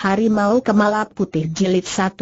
Harimau Kemala Putih Jilid 1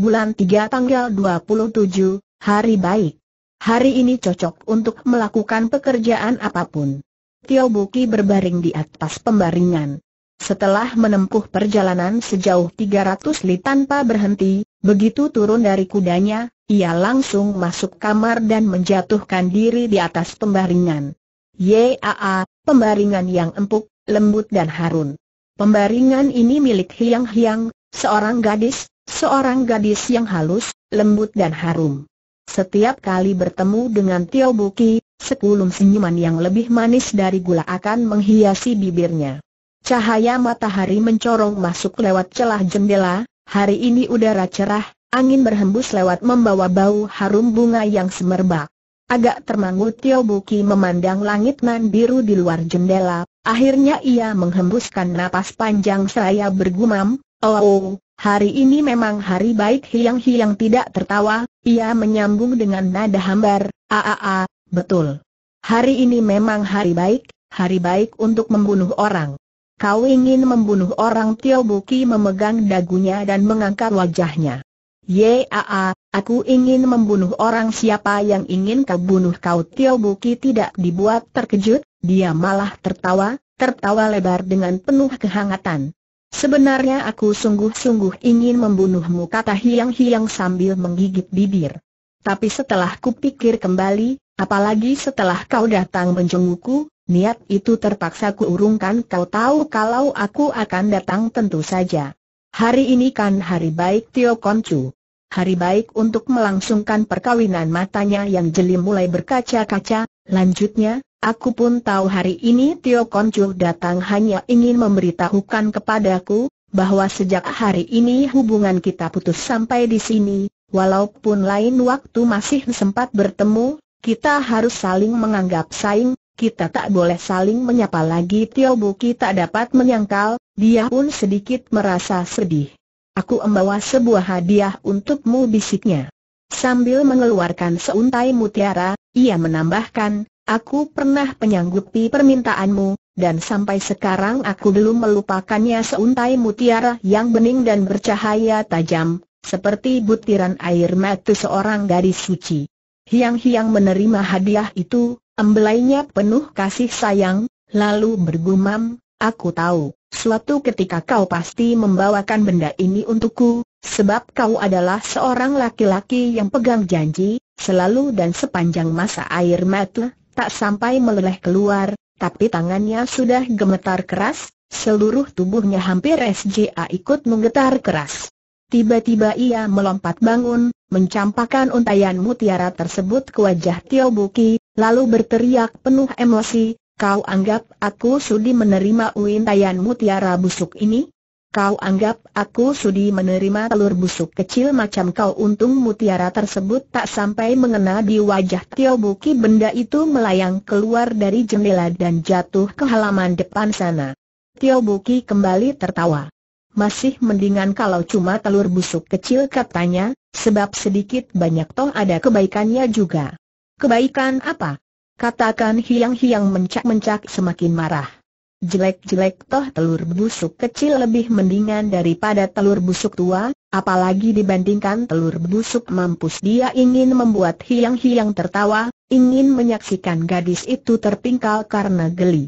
Bulan 3 tanggal 27, hari baik. Hari ini cocok untuk melakukan pekerjaan apapun. Tio Buki berbaring di atas pembaringan. Setelah menempuh perjalanan sejauh 300 li tanpa berhenti, begitu turun dari kudanya, ia langsung masuk kamar dan menjatuhkan diri di atas pembaringan. Yaa, pembaringan yang empuk, lembut dan harun. Pembaringan ini milik Hiang Hiang, seorang gadis, seorang gadis yang halus, lembut dan harum. Setiap kali bertemu dengan Tio Buki, sekulum senyuman yang lebih manis dari gula akan menghiasi bibirnya. Cahaya matahari mencorong masuk lewat celah jendela, hari ini udara cerah, angin berhembus lewat membawa bau harum bunga yang semerbak. Agak termangu Tio Buki memandang langit nan biru di luar jendela, Akhirnya ia menghembuskan napas panjang Saya bergumam, oh, hari ini memang hari baik hiang-hiang tidak tertawa, ia menyambung dengan nada hambar, aaa, ah, ah, ah, betul. Hari ini memang hari baik, hari baik untuk membunuh orang. Kau ingin membunuh orang Tio Buki memegang dagunya dan mengangkat wajahnya. Yaa, aku ingin membunuh orang siapa yang ingin kau bunuh kau Tio Buki tidak dibuat terkejut, dia malah tertawa, tertawa lebar dengan penuh kehangatan. Sebenarnya aku sungguh-sungguh ingin membunuhmu kata hiang-hiang sambil menggigit bibir. Tapi setelah kupikir kembali, apalagi setelah kau datang menjengukku, niat itu terpaksa kuurungkan kau tahu kalau aku akan datang tentu saja. Hari ini kan hari baik Tio Koncu. Hari baik untuk melangsungkan perkawinan matanya yang jeli mulai berkaca-kaca, Lanjutnya, aku pun tahu hari ini Tio Koncu datang hanya ingin memberitahukan kepadaku, bahwa sejak hari ini hubungan kita putus sampai di sini, walaupun lain waktu masih sempat bertemu, kita harus saling menganggap saing, kita tak boleh saling menyapa lagi Tio Buki tak dapat menyangkal, dia pun sedikit merasa sedih. Aku membawa sebuah hadiah untukmu bisiknya. Sambil mengeluarkan seuntai mutiara, ia menambahkan, Aku pernah penyanggupi permintaanmu, dan sampai sekarang aku belum melupakannya seuntai mutiara yang bening dan bercahaya tajam, seperti butiran air mata seorang gadis suci. Hiang-hiang menerima hadiah itu, embelainya penuh kasih sayang, lalu bergumam, aku tahu, Suatu ketika kau pasti membawakan benda ini untukku, sebab kau adalah seorang laki-laki yang pegang janji, selalu dan sepanjang masa air mata, tak sampai meleleh keluar, tapi tangannya sudah gemetar keras, seluruh tubuhnya hampir SJA ikut menggetar keras. Tiba-tiba ia melompat bangun, mencampakkan untayan mutiara tersebut ke wajah Tio Buki, lalu berteriak penuh emosi, Kau anggap aku sudi menerima uintayan mutiara busuk ini? Kau anggap aku sudi menerima telur busuk kecil macam kau untung mutiara tersebut tak sampai mengena di wajah Tio Buki benda itu melayang keluar dari jendela dan jatuh ke halaman depan sana. Tio Buki kembali tertawa. Masih mendingan kalau cuma telur busuk kecil katanya, sebab sedikit banyak toh ada kebaikannya juga. Kebaikan apa? Katakan hiang-hiang mencak-mencak semakin marah. Jelek-jelek toh telur busuk kecil lebih mendingan daripada telur busuk tua, apalagi dibandingkan telur busuk mampus dia ingin membuat hiang-hiang tertawa, ingin menyaksikan gadis itu terpingkal karena geli.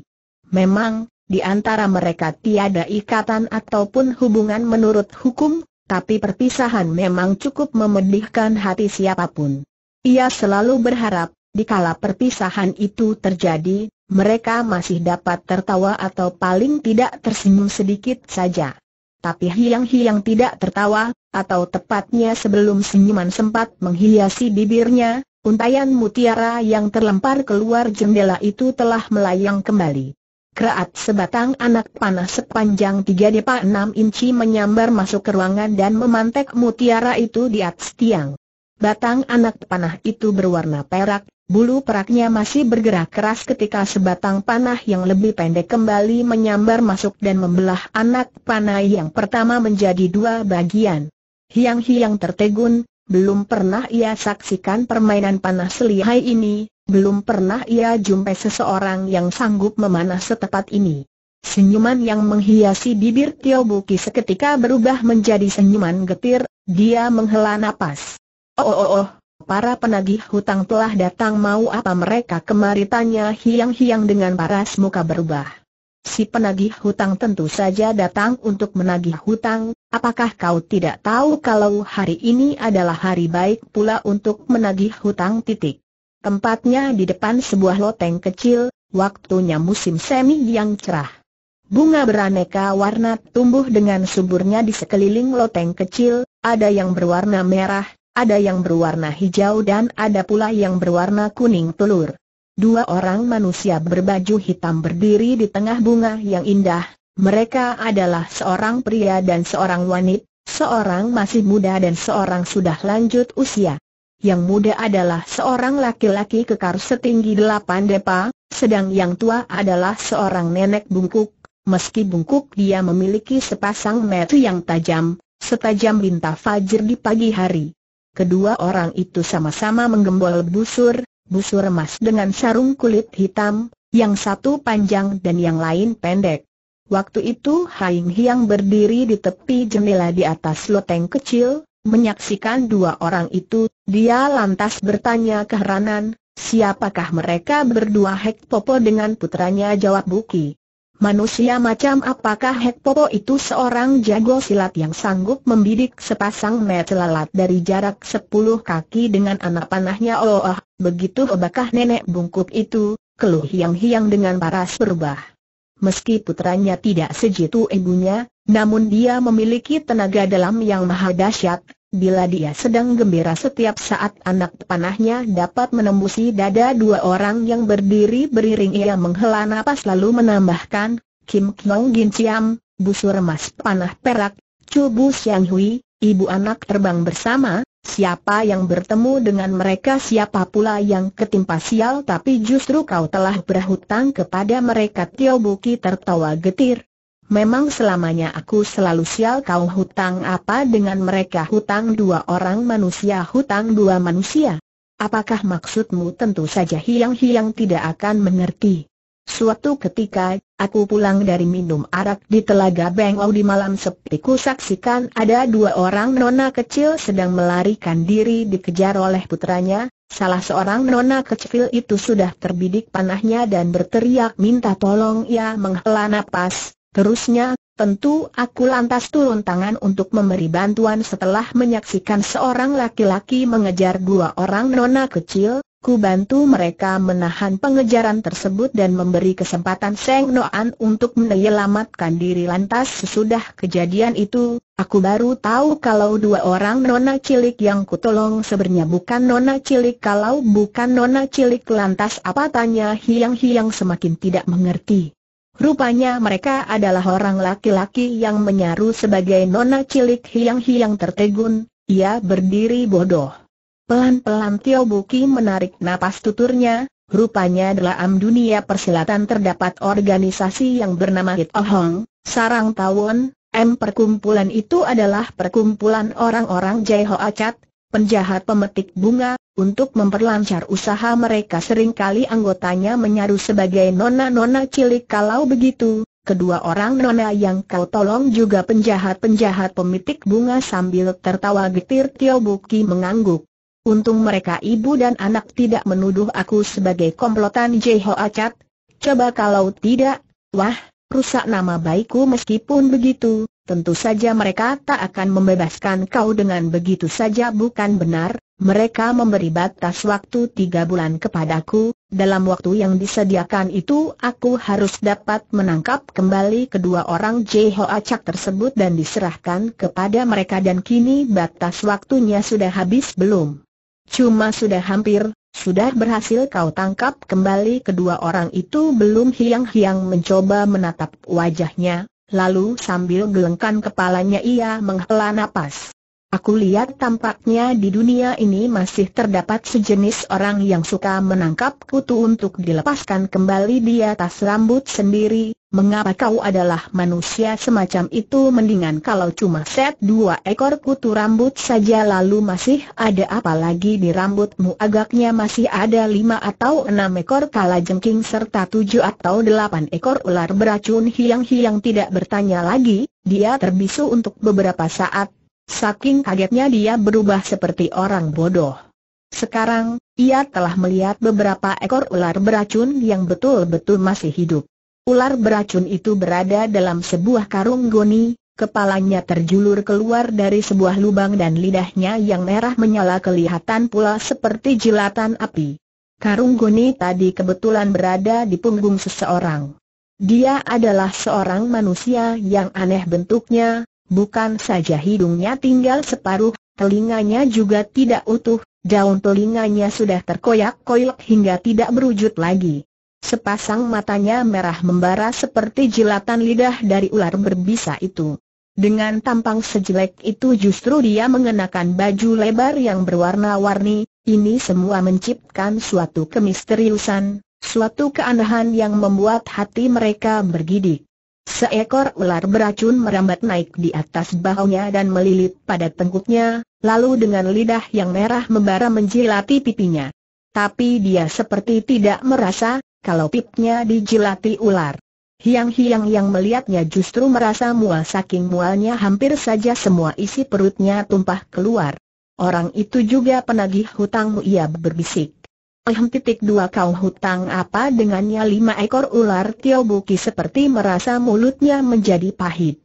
Memang, di antara mereka tiada ikatan ataupun hubungan menurut hukum, tapi perpisahan memang cukup memedihkan hati siapapun. Ia selalu berharap, Dikala perpisahan itu terjadi, mereka masih dapat tertawa atau paling tidak tersenyum sedikit saja. Tapi hiang-hiang tidak tertawa, atau tepatnya sebelum senyuman sempat menghiasi bibirnya, untayan mutiara yang terlempar keluar jendela itu telah melayang kembali. Kreat sebatang anak panah sepanjang 3 depa 6 inci menyambar masuk ke ruangan dan memantek mutiara itu di atas tiang. Batang anak panah itu berwarna perak, Bulu peraknya masih bergerak keras ketika sebatang panah yang lebih pendek kembali menyambar masuk dan membelah anak panah yang pertama menjadi dua bagian. Hiang-hiang tertegun, belum pernah ia saksikan permainan panah selihai ini, belum pernah ia jumpai seseorang yang sanggup memanah setepat ini. Senyuman yang menghiasi bibir Tio Buki seketika berubah menjadi senyuman getir, dia menghela napas. Oh oh oh, oh. Para penagih hutang telah datang mau apa mereka kemari tanya hiang-hiang dengan paras muka berubah. Si penagih hutang tentu saja datang untuk menagih hutang, apakah kau tidak tahu kalau hari ini adalah hari baik pula untuk menagih hutang titik. Tempatnya di depan sebuah loteng kecil, waktunya musim semi yang cerah. Bunga beraneka warna tumbuh dengan suburnya di sekeliling loteng kecil, ada yang berwarna merah, ada yang berwarna hijau dan ada pula yang berwarna kuning telur. Dua orang manusia berbaju hitam berdiri di tengah bunga yang indah. Mereka adalah seorang pria dan seorang wanita, seorang masih muda dan seorang sudah lanjut usia. Yang muda adalah seorang laki-laki kekar setinggi delapan depa, sedang yang tua adalah seorang nenek bungkuk. Meski bungkuk dia memiliki sepasang mata yang tajam, setajam bintang fajar di pagi hari. Kedua orang itu sama-sama menggembol busur, busur emas dengan sarung kulit hitam, yang satu panjang dan yang lain pendek. Waktu itu Haing Hiang berdiri di tepi jendela di atas loteng kecil, menyaksikan dua orang itu, dia lantas bertanya keheranan, siapakah mereka berdua Hek Popo dengan putranya jawab Buki. Manusia macam apakah Hek Popo itu seorang jago silat yang sanggup membidik sepasang mata lalat dari jarak sepuluh kaki dengan anak panahnya oh, oh begitu bebakah nenek bungkuk itu, keluh yang hiang dengan paras berubah. Meski putranya tidak sejitu ibunya, namun dia memiliki tenaga dalam yang maha dahsyat, Bila dia sedang gembira setiap saat anak panahnya dapat menembusi dada dua orang yang berdiri beriring ia menghela napas lalu menambahkan, Kim Kyong Gin Chiam, busur emas panah perak, Chu Bu Siang Hui, ibu anak terbang bersama, siapa yang bertemu dengan mereka siapa pula yang ketimpa sial tapi justru kau telah berhutang kepada mereka Tio Buki tertawa getir, Memang selamanya aku selalu sial kau hutang apa dengan mereka hutang dua orang manusia hutang dua manusia. Apakah maksudmu tentu saja hiang-hiang tidak akan mengerti. Suatu ketika, aku pulang dari minum arak di Telaga Bengau di malam sepi ku saksikan ada dua orang nona kecil sedang melarikan diri dikejar oleh putranya, salah seorang nona kecil itu sudah terbidik panahnya dan berteriak minta tolong ia ya, menghela napas, Terusnya, tentu aku lantas turun tangan untuk memberi bantuan setelah menyaksikan seorang laki-laki mengejar dua orang nona kecil, ku bantu mereka menahan pengejaran tersebut dan memberi kesempatan Seng Noan untuk menyelamatkan diri lantas sesudah kejadian itu, aku baru tahu kalau dua orang nona cilik yang kutolong sebenarnya bukan nona cilik kalau bukan nona cilik lantas apa tanya Hiang Hiang semakin tidak mengerti. Rupanya mereka adalah orang laki-laki yang menyaru sebagai nona cilik hiang-hiang tertegun, ia berdiri bodoh. Pelan-pelan Tio Buki menarik napas tuturnya, rupanya dalam dunia persilatan terdapat organisasi yang bernama Hit Ohong, Sarang Tawon, M perkumpulan itu adalah perkumpulan orang-orang Jai Ho Acat, penjahat pemetik bunga, untuk memperlancar usaha mereka seringkali anggotanya menyaru sebagai nona-nona cilik kalau begitu, Kedua orang nona yang kau tolong juga penjahat-penjahat pemitik bunga sambil tertawa getir Tio Buki mengangguk. Untung mereka ibu dan anak tidak menuduh aku sebagai komplotan Jeho Acat. Coba kalau tidak, wah, rusak nama baikku meskipun begitu, tentu saja mereka tak akan membebaskan kau dengan begitu saja bukan benar, mereka memberi batas waktu tiga bulan kepadaku, dalam waktu yang disediakan itu aku harus dapat menangkap kembali kedua orang Jeho Acak tersebut dan diserahkan kepada mereka dan kini batas waktunya sudah habis belum? Cuma sudah hampir, sudah berhasil kau tangkap kembali kedua orang itu belum hiang-hiang mencoba menatap wajahnya, lalu sambil gelengkan kepalanya ia menghela napas. Aku lihat tampaknya di dunia ini masih terdapat sejenis orang yang suka menangkap kutu untuk dilepaskan kembali di atas rambut sendiri, Mengapa kau adalah manusia semacam itu mendingan kalau cuma set dua ekor kutu rambut saja lalu masih ada apa lagi di rambutmu agaknya masih ada lima atau enam ekor kala jengking serta tujuh atau delapan ekor ular beracun hiang-hiang tidak bertanya lagi, dia terbisu untuk beberapa saat. Saking kagetnya dia berubah seperti orang bodoh. Sekarang, ia telah melihat beberapa ekor ular beracun yang betul-betul masih hidup. Ular beracun itu berada dalam sebuah karung goni, kepalanya terjulur keluar dari sebuah lubang dan lidahnya yang merah menyala kelihatan pula seperti jilatan api. Karung goni tadi kebetulan berada di punggung seseorang. Dia adalah seorang manusia yang aneh bentuknya, bukan saja hidungnya tinggal separuh, telinganya juga tidak utuh, daun telinganya sudah terkoyak-koyak hingga tidak berwujud lagi. Sepasang matanya merah membara seperti jilatan lidah dari ular berbisa itu. Dengan tampang sejelek itu justru dia mengenakan baju lebar yang berwarna-warni, ini semua menciptakan suatu kemisteriusan, suatu keanehan yang membuat hati mereka bergidik. Seekor ular beracun merambat naik di atas bahunya dan melilit pada tengkuknya, lalu dengan lidah yang merah membara menjilati pipinya. Tapi dia seperti tidak merasa, kalau pipnya dijilati ular. Hiang-hiang yang melihatnya justru merasa mual saking mualnya hampir saja semua isi perutnya tumpah keluar. Orang itu juga penagih hutangmu ia berbisik. Ehm titik dua kau hutang apa dengannya lima ekor ular Tio Buki seperti merasa mulutnya menjadi pahit.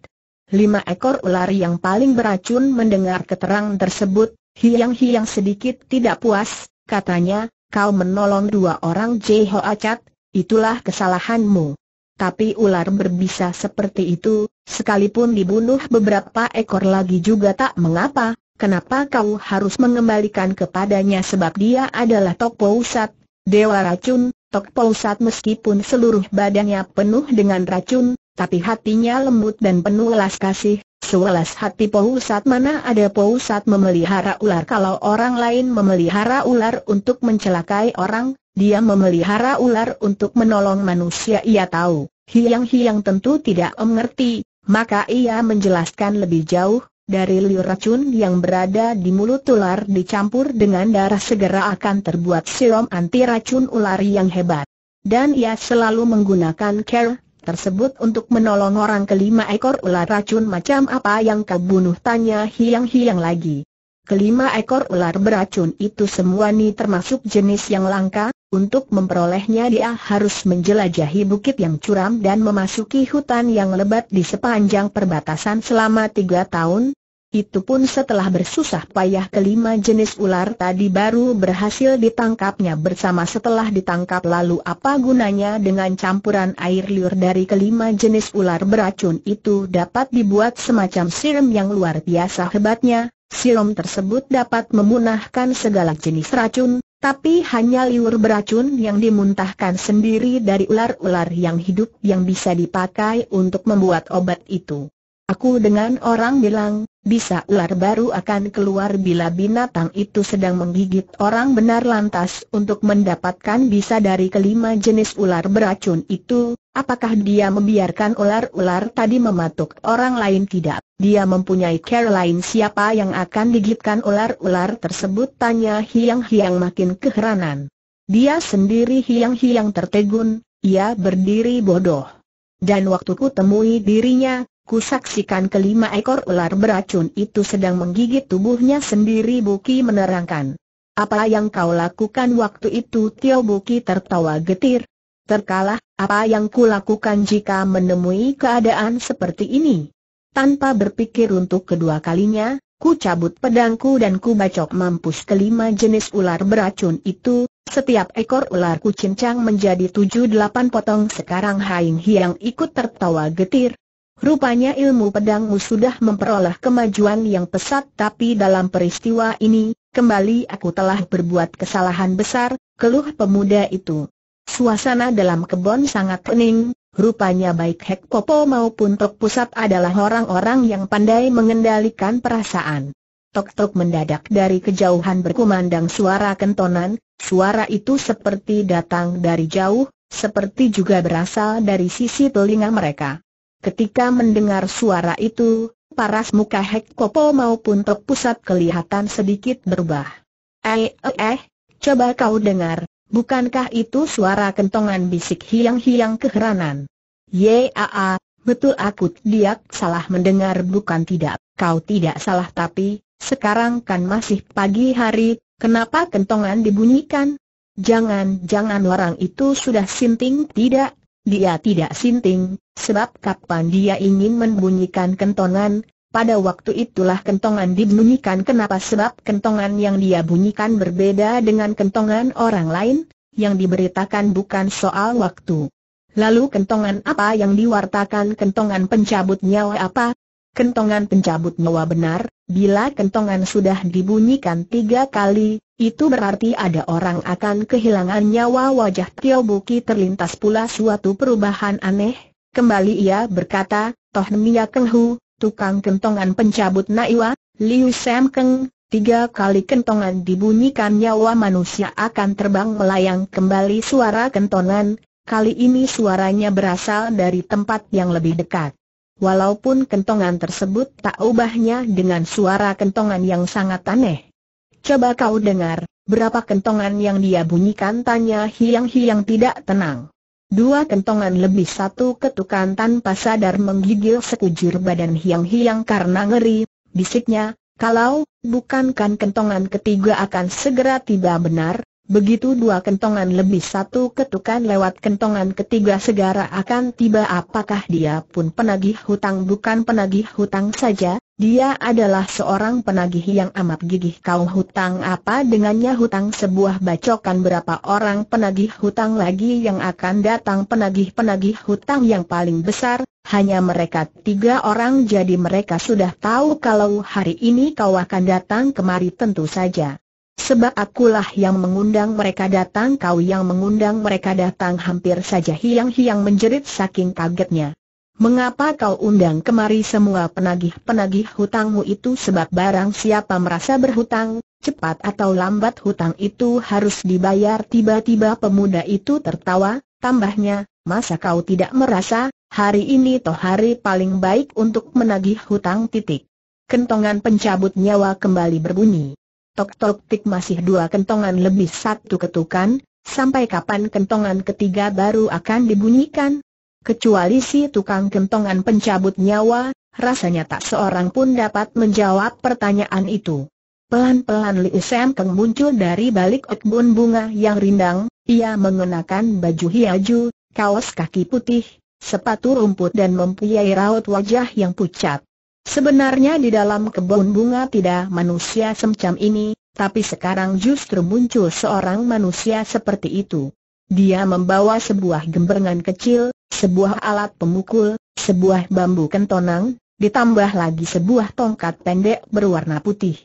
Lima ekor ular yang paling beracun mendengar keterangan tersebut, hiang-hiang sedikit tidak puas, katanya, kau menolong dua orang Jeho Acat, itulah kesalahanmu. Tapi ular berbisa seperti itu, sekalipun dibunuh beberapa ekor lagi juga tak mengapa, kenapa kau harus mengembalikan kepadanya sebab dia adalah tok Pousat, Dewa Racun, tok Pousat meskipun seluruh badannya penuh dengan racun, tapi hatinya lembut dan penuh welas kasih, Sewelas hati saat mana ada saat memelihara ular kalau orang lain memelihara ular untuk mencelakai orang, dia memelihara ular untuk menolong manusia ia tahu. Hiang-hiang tentu tidak mengerti, maka ia menjelaskan lebih jauh, dari liur racun yang berada di mulut ular dicampur dengan darah segera akan terbuat serum anti racun ular yang hebat. Dan ia selalu menggunakan care tersebut untuk menolong orang kelima ekor ular racun macam apa yang kau bunuh tanya hiang-hiang lagi. Kelima ekor ular beracun itu semua ni termasuk jenis yang langka, untuk memperolehnya dia harus menjelajahi bukit yang curam dan memasuki hutan yang lebat di sepanjang perbatasan selama tiga tahun, itu pun setelah bersusah payah kelima jenis ular tadi baru berhasil ditangkapnya bersama setelah ditangkap lalu apa gunanya dengan campuran air liur dari kelima jenis ular beracun itu dapat dibuat semacam siram yang luar biasa hebatnya, siram tersebut dapat memunahkan segala jenis racun, tapi hanya liur beracun yang dimuntahkan sendiri dari ular-ular yang hidup yang bisa dipakai untuk membuat obat itu. Aku dengan orang bilang, bisa ular baru akan keluar bila binatang itu sedang menggigit orang benar lantas untuk mendapatkan bisa dari kelima jenis ular beracun itu, apakah dia membiarkan ular-ular tadi mematuk orang lain tidak? Dia mempunyai care lain siapa yang akan digigitkan ular-ular tersebut tanya Hiang-Hiang makin keheranan. Dia sendiri Hiang-Hiang tertegun, ia berdiri bodoh. Dan waktu ku temui dirinya, Kusaksikan kelima ekor ular beracun itu sedang menggigit tubuhnya sendiri Buki menerangkan. Apa yang kau lakukan waktu itu Tio Buki tertawa getir. Terkalah, apa yang lakukan jika menemui keadaan seperti ini? Tanpa berpikir untuk kedua kalinya, ku cabut pedangku dan ku bacok mampus kelima jenis ular beracun itu, setiap ekor ular ku cincang menjadi tujuh delapan potong sekarang Haing Hiang ikut tertawa getir, Rupanya ilmu pedangmu sudah memperoleh kemajuan yang pesat tapi dalam peristiwa ini, kembali aku telah berbuat kesalahan besar, keluh pemuda itu. Suasana dalam kebun sangat kening, rupanya baik Hek Popo maupun Tok Pusat adalah orang-orang yang pandai mengendalikan perasaan. Tok-tok mendadak dari kejauhan berkumandang suara kentonan, suara itu seperti datang dari jauh, seperti juga berasal dari sisi telinga mereka. Ketika mendengar suara itu, paras muka Hek Kopo maupun Tok Pusat kelihatan sedikit berubah. Eh, eh, eh, coba kau dengar, bukankah itu suara kentongan bisik hiang-hiang keheranan? Yaa, betul aku diak salah mendengar bukan tidak, kau tidak salah tapi, sekarang kan masih pagi hari, kenapa kentongan dibunyikan? Jangan-jangan orang itu sudah sinting tidak, dia tidak sinting, sebab kapan dia ingin membunyikan kentongan, pada waktu itulah kentongan dibunyikan kenapa sebab kentongan yang dia bunyikan berbeda dengan kentongan orang lain, yang diberitakan bukan soal waktu. Lalu kentongan apa yang diwartakan kentongan pencabut nyawa apa, Kentongan pencabut nyawa benar, bila kentongan sudah dibunyikan tiga kali, itu berarti ada orang akan kehilangan nyawa wajah Tio Buki terlintas pula suatu perubahan aneh, kembali ia berkata, Toh Nia Keng tukang kentongan pencabut naiwa, Liu Sam Keng, tiga kali kentongan dibunyikan nyawa manusia akan terbang melayang kembali suara kentongan, kali ini suaranya berasal dari tempat yang lebih dekat walaupun kentongan tersebut tak ubahnya dengan suara kentongan yang sangat aneh. Coba kau dengar, berapa kentongan yang dia bunyikan tanya hiang-hiang tidak tenang. Dua kentongan lebih satu ketukan tanpa sadar menggigil sekujur badan hiang-hiang karena ngeri, bisiknya, kalau, bukankan kentongan ketiga akan segera tiba benar, Begitu dua kentongan lebih satu ketukan lewat kentongan ketiga segera akan tiba apakah dia pun penagih hutang bukan penagih hutang saja, dia adalah seorang penagih yang amat gigih kaum hutang apa dengannya hutang sebuah bacokan berapa orang penagih hutang lagi yang akan datang penagih-penagih hutang yang paling besar, hanya mereka tiga orang jadi mereka sudah tahu kalau hari ini kau akan datang kemari tentu saja. Sebab akulah yang mengundang mereka datang kau yang mengundang mereka datang hampir saja hiang-hiang menjerit saking kagetnya. Mengapa kau undang kemari semua penagih-penagih hutangmu itu sebab barang siapa merasa berhutang, cepat atau lambat hutang itu harus dibayar tiba-tiba pemuda itu tertawa, tambahnya, masa kau tidak merasa, hari ini toh hari paling baik untuk menagih hutang titik. Kentongan pencabut nyawa kembali berbunyi tok-tok tik masih dua kentongan lebih satu ketukan, sampai kapan kentongan ketiga baru akan dibunyikan? Kecuali si tukang kentongan pencabut nyawa, rasanya tak seorang pun dapat menjawab pertanyaan itu. Pelan-pelan Li Sam Keng muncul dari balik kebun bunga yang rindang, ia mengenakan baju hiaju, kaos kaki putih, sepatu rumput dan mempunyai raut wajah yang pucat. Sebenarnya di dalam kebun bunga tidak manusia semacam ini, tapi sekarang justru muncul seorang manusia seperti itu. Dia membawa sebuah gemberengan kecil, sebuah alat pemukul, sebuah bambu kentonang, ditambah lagi sebuah tongkat pendek berwarna putih.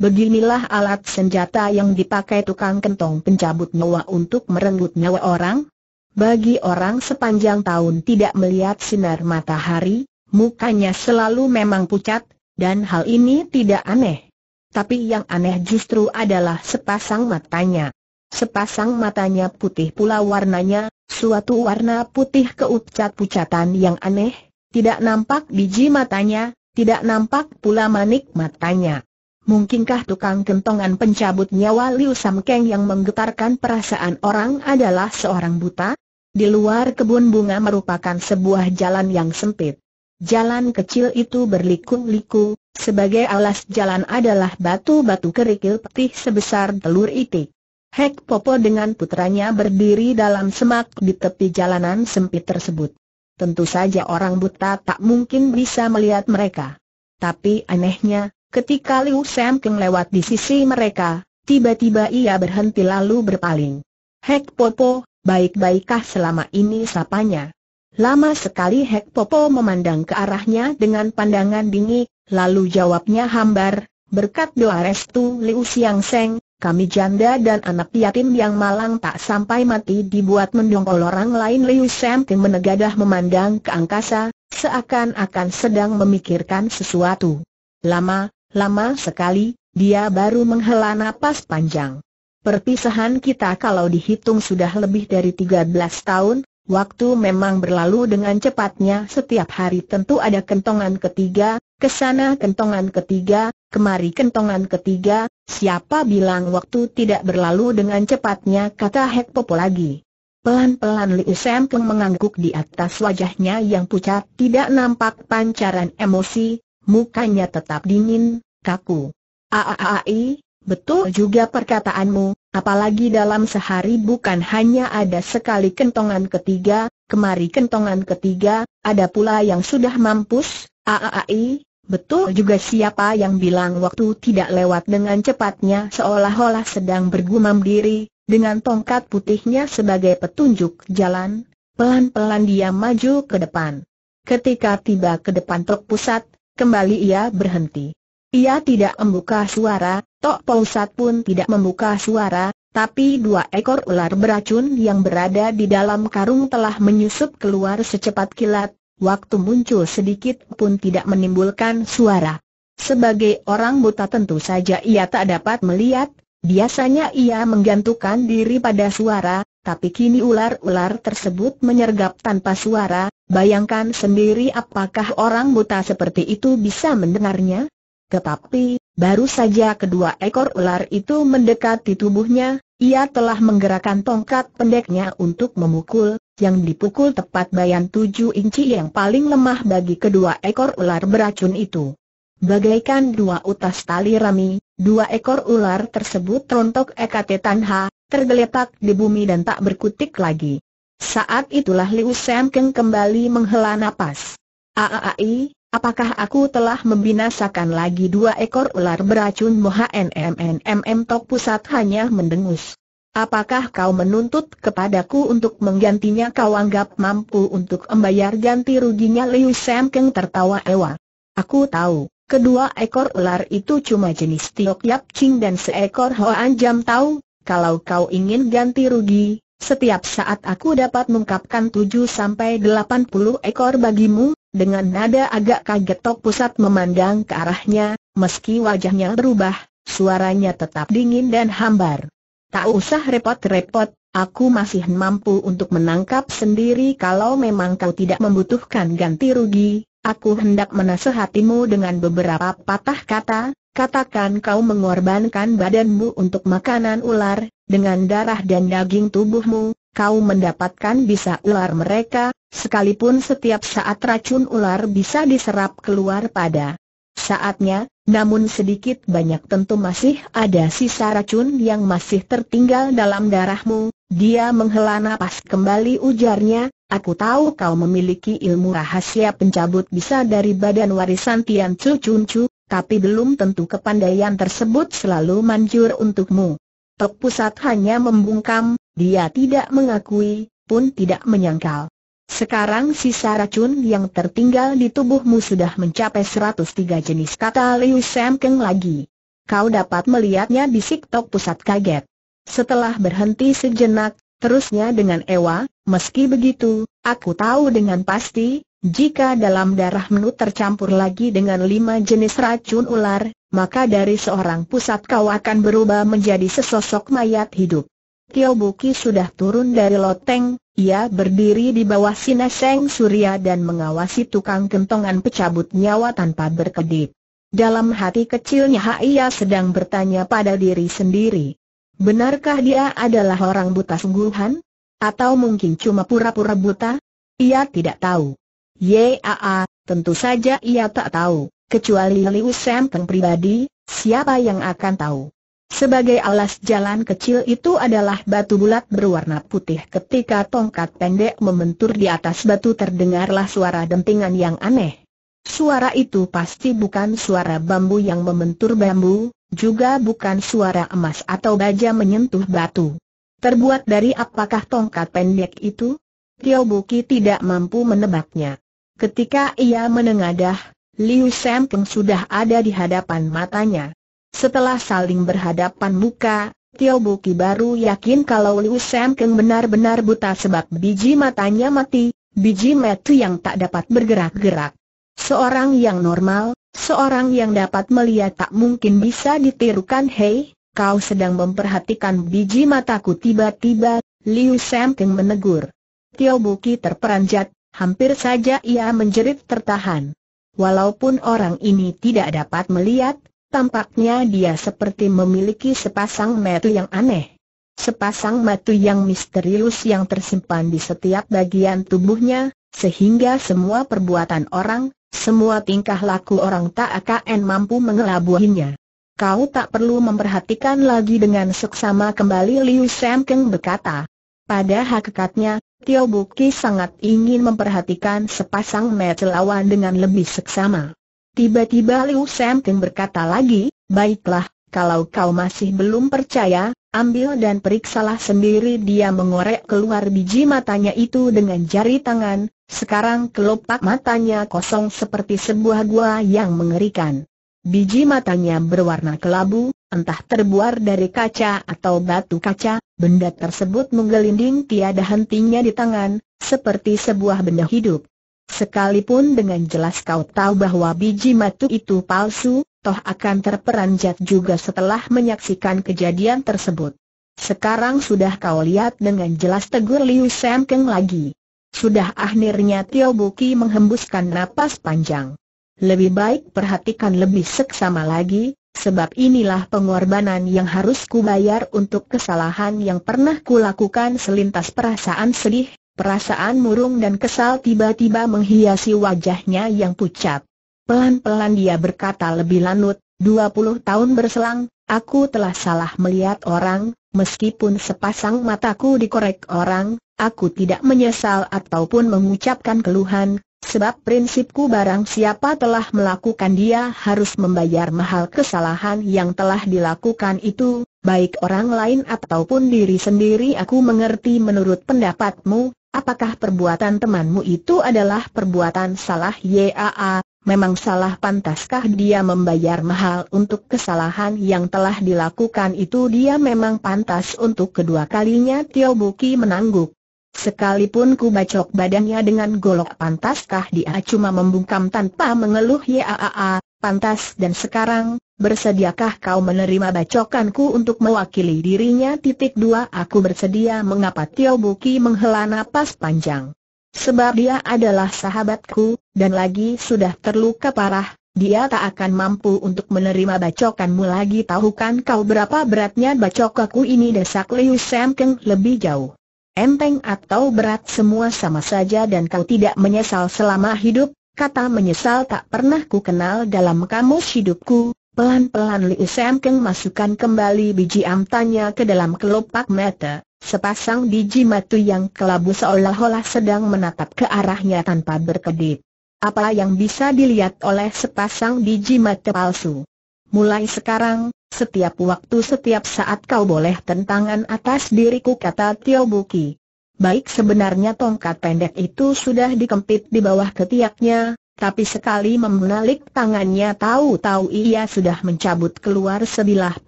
Beginilah alat senjata yang dipakai tukang kentong pencabut nyawa untuk merenggut nyawa orang. Bagi orang sepanjang tahun tidak melihat sinar matahari, Mukanya selalu memang pucat, dan hal ini tidak aneh. Tapi yang aneh justru adalah sepasang matanya. Sepasang matanya putih pula warnanya, suatu warna putih keupcat pucatan yang aneh, tidak nampak biji matanya, tidak nampak pula manik matanya. Mungkinkah tukang kentongan pencabut nyawa Liu Samkeng yang menggetarkan perasaan orang adalah seorang buta? Di luar kebun bunga merupakan sebuah jalan yang sempit. Jalan kecil itu berliku-liku, sebagai alas jalan adalah batu-batu kerikil petih sebesar telur itik. Hek Popo dengan putranya berdiri dalam semak di tepi jalanan sempit tersebut. Tentu saja orang buta tak mungkin bisa melihat mereka. Tapi anehnya, ketika Liu Sam Keng lewat di sisi mereka, tiba-tiba ia berhenti lalu berpaling. Hek Popo, baik-baikkah selama ini sapanya? Lama sekali Hek Popo memandang ke arahnya dengan pandangan dingin, lalu jawabnya hambar, berkat doa restu Liu Siang Seng, kami janda dan anak yatim yang malang tak sampai mati dibuat mendongkol orang lain Liu Sam Tim menegadah memandang ke angkasa, seakan-akan sedang memikirkan sesuatu. Lama, lama sekali, dia baru menghela napas panjang. Perpisahan kita kalau dihitung sudah lebih dari 13 tahun, Waktu memang berlalu dengan cepatnya setiap hari tentu ada kentongan ketiga, kesana kentongan ketiga, kemari kentongan ketiga, siapa bilang waktu tidak berlalu dengan cepatnya kata Hek Popo lagi. Pelan-pelan Liu Sam mengangguk di atas wajahnya yang pucat tidak nampak pancaran emosi, mukanya tetap dingin, kaku. Aaai, betul juga perkataanmu, Apalagi dalam sehari bukan hanya ada sekali kentongan ketiga, kemari kentongan ketiga, ada pula yang sudah mampus, aaai, betul juga siapa yang bilang waktu tidak lewat dengan cepatnya seolah-olah sedang bergumam diri, dengan tongkat putihnya sebagai petunjuk jalan, pelan-pelan dia maju ke depan. Ketika tiba ke depan truk pusat, kembali ia berhenti. Ia tidak membuka suara, Tok pulsat pun tidak membuka suara, tapi dua ekor ular beracun yang berada di dalam karung telah menyusup keluar secepat kilat, waktu muncul sedikit pun tidak menimbulkan suara. Sebagai orang buta tentu saja ia tak dapat melihat, biasanya ia menggantungkan diri pada suara, tapi kini ular-ular tersebut menyergap tanpa suara, bayangkan sendiri apakah orang buta seperti itu bisa mendengarnya? Tetapi, baru saja kedua ekor ular itu mendekati tubuhnya, ia telah menggerakkan tongkat pendeknya untuk memukul, yang dipukul tepat bayan tujuh inci yang paling lemah bagi kedua ekor ular beracun itu. Bagaikan dua utas tali rami, dua ekor ular tersebut rontok EKT Tanha, tergeletak di bumi dan tak berkutik lagi. Saat itulah Liu Sam Keng kembali menghela napas. Aaai. Apakah aku telah membinasakan lagi dua ekor ular beracun Moha NMNMM Tok Pusat hanya mendengus. Apakah kau menuntut kepadaku untuk menggantinya kau anggap mampu untuk membayar ganti ruginya Liu Sam Keng tertawa ewa. Aku tahu, kedua ekor ular itu cuma jenis Tiok Yap Ching dan seekor Hoan Jam tahu, kalau kau ingin ganti rugi, setiap saat aku dapat mengungkapkan 7 sampai 80 ekor bagimu, dengan nada agak kaget Tok Pusat memandang ke arahnya, meski wajahnya berubah, suaranya tetap dingin dan hambar. Tak usah repot-repot, aku masih mampu untuk menangkap sendiri kalau memang kau tidak membutuhkan ganti rugi, Aku hendak menasehatimu dengan beberapa patah kata, Katakan kau mengorbankan badanmu untuk makanan ular, dengan darah dan daging tubuhmu, kau mendapatkan bisa ular mereka, sekalipun setiap saat racun ular bisa diserap keluar pada saatnya, namun sedikit banyak tentu masih ada sisa racun yang masih tertinggal dalam darahmu, dia menghela napas kembali ujarnya, aku tahu kau memiliki ilmu rahasia pencabut bisa dari badan warisan Tian Chu Chun Chu, tapi belum tentu kepandaian tersebut selalu manjur untukmu. Tok Pusat hanya membungkam, dia tidak mengakui, pun tidak menyangkal. Sekarang sisa racun yang tertinggal di tubuhmu sudah mencapai 103 jenis kata Liu Sam Keng lagi. Kau dapat melihatnya bisik Tok Pusat kaget. Setelah berhenti sejenak, terusnya dengan ewa, meski begitu, aku tahu dengan pasti, jika dalam darah menu tercampur lagi dengan lima jenis racun ular, maka dari seorang pusat kau akan berubah menjadi sesosok mayat hidup. Tio Buki sudah turun dari loteng, ia berdiri di bawah sinaseng surya dan mengawasi tukang kentongan pecabut nyawa tanpa berkedip. Dalam hati kecilnya ia sedang bertanya pada diri sendiri. Benarkah dia adalah orang buta sungguhan? Atau mungkin cuma pura-pura buta? Ia tidak tahu. Yaa, tentu saja ia tak tahu, kecuali Liu Sempeng pribadi, siapa yang akan tahu. Sebagai alas jalan kecil itu adalah batu bulat berwarna putih ketika tongkat pendek membentur di atas batu terdengarlah suara dentingan yang aneh. Suara itu pasti bukan suara bambu yang membentur bambu, juga bukan suara emas atau baja menyentuh batu. Terbuat dari apakah tongkat pendek itu? Tio Buki tidak mampu menebaknya. Ketika ia menengadah, Liu Sempeng sudah ada di hadapan matanya. Setelah saling berhadapan muka, Tio Buki baru yakin kalau Liu Sempeng benar-benar buta sebab biji matanya mati, biji metu yang tak dapat bergerak-gerak. Seorang yang normal, seorang yang dapat melihat tak mungkin bisa ditirukan Hei, kau sedang memperhatikan biji mataku tiba-tiba, Liu Sempeng menegur. Tio Buki terperanjat, Hampir saja ia menjerit tertahan. Walaupun orang ini tidak dapat melihat, tampaknya dia seperti memiliki sepasang mata yang aneh. Sepasang mata yang misterius yang tersimpan di setiap bagian tubuhnya, sehingga semua perbuatan orang, semua tingkah laku orang tak akan mampu mengelabuhinya. Kau tak perlu memperhatikan lagi dengan seksama kembali Liu Shengkeng Keng berkata. Pada hakikatnya, Tio Buki sangat ingin memperhatikan sepasang mata lawan dengan lebih seksama. Tiba-tiba Liu Sam berkata lagi, baiklah, kalau kau masih belum percaya, ambil dan periksalah sendiri dia mengorek keluar biji matanya itu dengan jari tangan, sekarang kelopak matanya kosong seperti sebuah gua yang mengerikan. Biji matanya berwarna kelabu, entah terbuat dari kaca atau batu kaca, benda tersebut menggelinding tiada hentinya di tangan, seperti sebuah benda hidup. Sekalipun dengan jelas kau tahu bahwa biji matu itu palsu, toh akan terperanjat juga setelah menyaksikan kejadian tersebut. Sekarang sudah kau lihat dengan jelas tegur Liu Sam lagi. Sudah akhirnya Tio Buki menghembuskan napas panjang. Lebih baik perhatikan lebih seksama lagi, Sebab inilah pengorbanan yang harus kubayar untuk kesalahan yang pernah kulakukan selintas perasaan sedih, perasaan murung dan kesal tiba-tiba menghiasi wajahnya yang pucat. Pelan-pelan dia berkata lebih lanjut, 20 tahun berselang, aku telah salah melihat orang, meskipun sepasang mataku dikorek orang, aku tidak menyesal ataupun mengucapkan keluhan, Sebab prinsipku barang siapa telah melakukan dia harus membayar mahal kesalahan yang telah dilakukan itu, baik orang lain ataupun diri sendiri aku mengerti menurut pendapatmu, apakah perbuatan temanmu itu adalah perbuatan salah YAA, memang salah pantaskah dia membayar mahal untuk kesalahan yang telah dilakukan itu dia memang pantas untuk kedua kalinya Tio Buki menangguk. Sekalipun ku bacok badannya dengan golok pantaskah dia cuma membungkam tanpa mengeluh yaa, pantas dan sekarang, bersediakah kau menerima bacokanku untuk mewakili dirinya titik dua aku bersedia mengapa Tio Buki menghela napas panjang. Sebab dia adalah sahabatku, dan lagi sudah terluka parah, dia tak akan mampu untuk menerima bacokanmu lagi tahu kan kau berapa beratnya bacokanku ini desak Liu Sam Keng lebih jauh. Enteng atau berat semua sama saja dan kau tidak menyesal selama hidup, kata menyesal tak pernah ku kenal dalam kamus hidupku. Pelan-pelan Liu Sam masukkan kembali biji amtanya ke dalam kelopak mata, sepasang biji matu yang kelabu seolah-olah sedang menatap ke arahnya tanpa berkedip. Apa yang bisa dilihat oleh sepasang biji mata palsu? Mulai sekarang, setiap waktu setiap saat kau boleh tentangan atas diriku kata Tio Buki. Baik sebenarnya tongkat pendek itu sudah dikempit di bawah ketiaknya, tapi sekali membalik tangannya tahu-tahu ia sudah mencabut keluar sebilah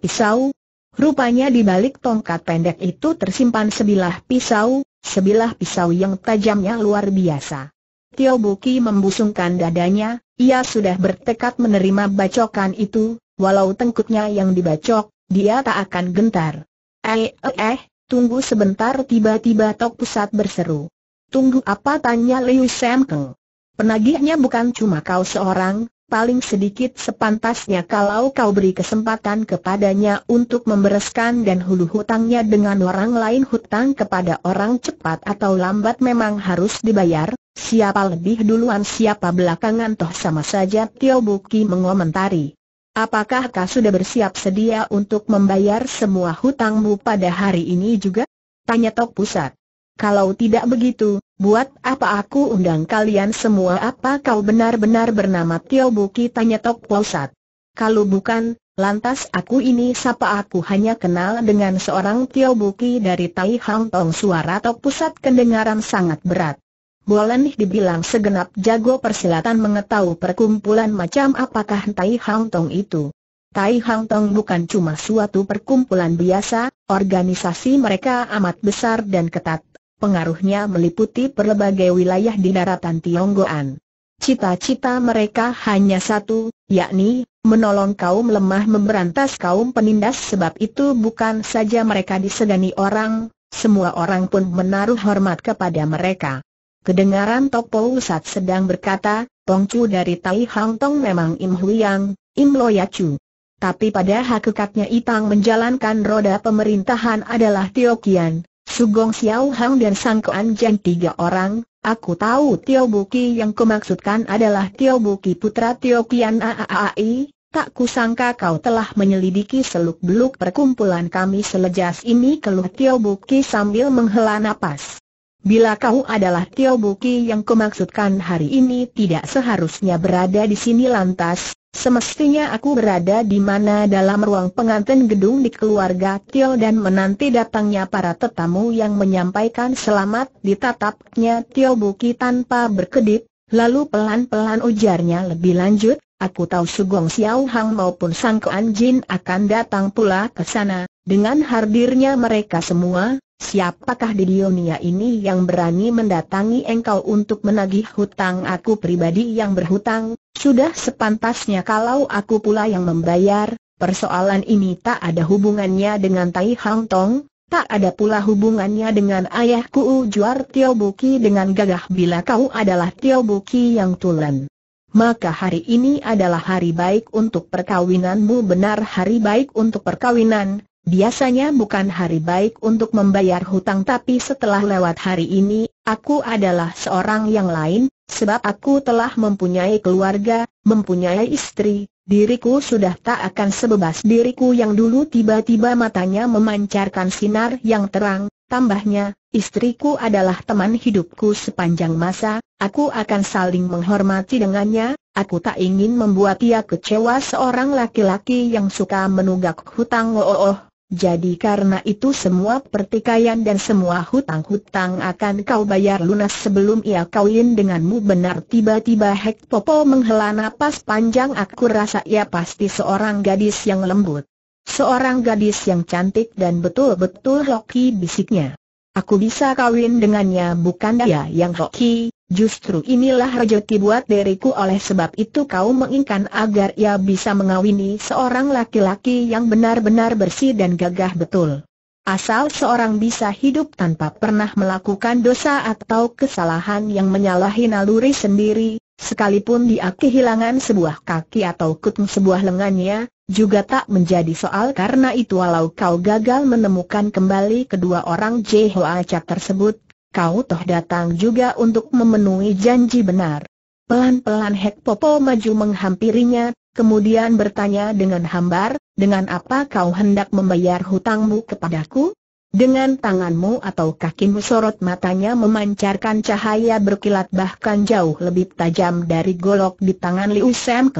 pisau. Rupanya di balik tongkat pendek itu tersimpan sebilah pisau, sebilah pisau yang tajamnya luar biasa. Tio Buki membusungkan dadanya, ia sudah bertekad menerima bacokan itu, Walau tengkuknya yang dibacok, dia tak akan gentar. Eh, eh, eh, tunggu sebentar tiba-tiba Tok Pusat berseru. Tunggu apa tanya Liu Sam Keng. Penagihnya bukan cuma kau seorang, paling sedikit sepantasnya kalau kau beri kesempatan kepadanya untuk membereskan dan hulu hutangnya dengan orang lain hutang kepada orang cepat atau lambat memang harus dibayar, siapa lebih duluan siapa belakangan toh sama saja Tio Buki mengomentari. Apakah kau sudah bersiap sedia untuk membayar semua hutangmu pada hari ini juga? Tanya Tok Pusat. Kalau tidak begitu, buat apa aku undang kalian semua apa kau benar-benar bernama Tio Buki? Tanya Tok Pusat. Kalau bukan, lantas aku ini siapa aku hanya kenal dengan seorang Tio Buki dari Tai Hang Tong suara Tok Pusat Kedengaran sangat berat boleh dibilang segenap jago persilatan mengetahui perkumpulan macam apakah Tai Hang Tong itu. Tai Hang Tong bukan cuma suatu perkumpulan biasa, organisasi mereka amat besar dan ketat, pengaruhnya meliputi berbagai wilayah di daratan Tionggoan. Cita-cita mereka hanya satu, yakni menolong kaum lemah memberantas kaum penindas sebab itu bukan saja mereka disegani orang, semua orang pun menaruh hormat kepada mereka. Kedengaran Topo Usat sedang berkata, Tongcu dari Tai Hang Tong memang Im Huyang, Im ya Chu. Tapi pada hakikatnya Itang menjalankan roda pemerintahan adalah Tio Kian, Sugong Xiao Hang dan Sang Kuan Jian tiga orang. Aku tahu Tio Buki yang kumaksudkan adalah Tio Buki putra Tio Kian AAAI. Tak kusangka kau telah menyelidiki seluk-beluk perkumpulan kami selejas ini keluh Tio Buki sambil menghela napas. Bila kau adalah Tio Buki yang kumaksudkan hari ini tidak seharusnya berada di sini lantas, semestinya aku berada di mana dalam ruang pengantin gedung di keluarga Tio dan menanti datangnya para tetamu yang menyampaikan selamat ditatapnya Tio Buki tanpa berkedip, lalu pelan-pelan ujarnya lebih lanjut, Aku tahu Sugong Xiao Hang maupun Sang Kuan Jin akan datang pula ke sana. Dengan hadirnya mereka semua, siapakah di Dionia ini yang berani mendatangi engkau untuk menagih hutang aku pribadi yang berhutang? Sudah sepantasnya kalau aku pula yang membayar. Persoalan ini tak ada hubungannya dengan Tai Hang Tong, tak ada pula hubungannya dengan ayahku Ujuar Tio Buki dengan gagah bila kau adalah Tio Buki yang tulen maka hari ini adalah hari baik untuk perkawinanmu benar hari baik untuk perkawinan, biasanya bukan hari baik untuk membayar hutang tapi setelah lewat hari ini, aku adalah seorang yang lain, sebab aku telah mempunyai keluarga, mempunyai istri, Diriku sudah tak akan sebebas diriku yang dulu tiba-tiba matanya memancarkan sinar yang terang, Tambahnya, istriku adalah teman hidupku sepanjang masa, aku akan saling menghormati dengannya, aku tak ingin membuat ia kecewa seorang laki-laki yang suka menunggak hutang oh, oh, oh, Jadi karena itu semua pertikaian dan semua hutang-hutang akan kau bayar lunas sebelum ia kawin denganmu benar tiba-tiba Hek Popo menghela napas panjang aku rasa ia pasti seorang gadis yang lembut. Seorang gadis yang cantik dan betul-betul hoki bisiknya. Aku bisa kawin dengannya bukan dia yang hoki, justru inilah rejeki buat diriku oleh sebab itu kau menginginkan agar ia bisa mengawini seorang laki-laki yang benar-benar bersih dan gagah betul. Asal seorang bisa hidup tanpa pernah melakukan dosa atau kesalahan yang menyalahi naluri sendiri, sekalipun dia kehilangan sebuah kaki atau kutung sebuah lengannya, juga tak menjadi soal karena itu walau kau gagal menemukan kembali kedua orang Jeho Acak tersebut, kau toh datang juga untuk memenuhi janji benar. Pelan-pelan Hek Popo maju menghampirinya, kemudian bertanya dengan hambar, dengan apa kau hendak membayar hutangmu kepadaku? Dengan tanganmu atau kakimu sorot matanya memancarkan cahaya berkilat bahkan jauh lebih tajam dari golok di tangan Liu Sam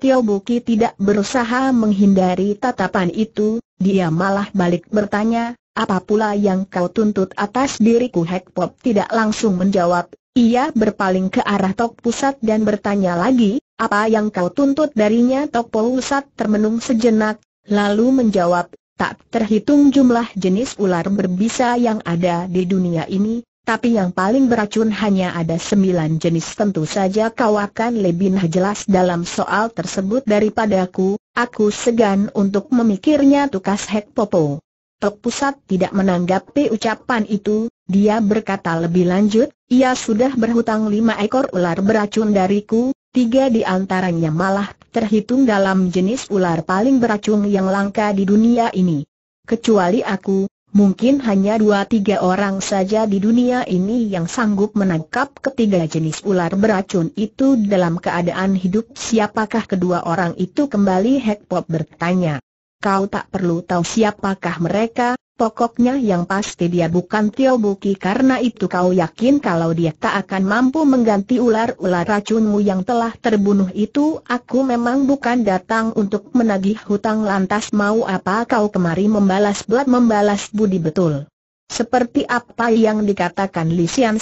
Tio Buki tidak berusaha menghindari tatapan itu, dia malah balik bertanya, apa pula yang kau tuntut atas diriku Hek Pop tidak langsung menjawab, ia berpaling ke arah Tok Pusat dan bertanya lagi, apa yang kau tuntut darinya Tok Pusat termenung sejenak, lalu menjawab, tak terhitung jumlah jenis ular berbisa yang ada di dunia ini, tapi yang paling beracun hanya ada sembilan jenis tentu saja kau akan lebih jelas dalam soal tersebut daripadaku, aku segan untuk memikirnya tukas Hek Popo. Tok Pusat tidak menanggapi ucapan itu, dia berkata lebih lanjut, ia sudah berhutang lima ekor ular beracun dariku, tiga di antaranya malah terhitung dalam jenis ular paling beracun yang langka di dunia ini. Kecuali aku, Mungkin hanya dua tiga orang saja di dunia ini yang sanggup menangkap ketiga jenis ular beracun itu dalam keadaan hidup siapakah kedua orang itu kembali Hekpop bertanya. Kau tak perlu tahu siapakah mereka, Pokoknya yang pasti dia bukan Tio Buki karena itu kau yakin kalau dia tak akan mampu mengganti ular-ular racunmu yang telah terbunuh itu Aku memang bukan datang untuk menagih hutang lantas mau apa kau kemari membalas buat membalas budi betul Seperti apa yang dikatakan Li Sian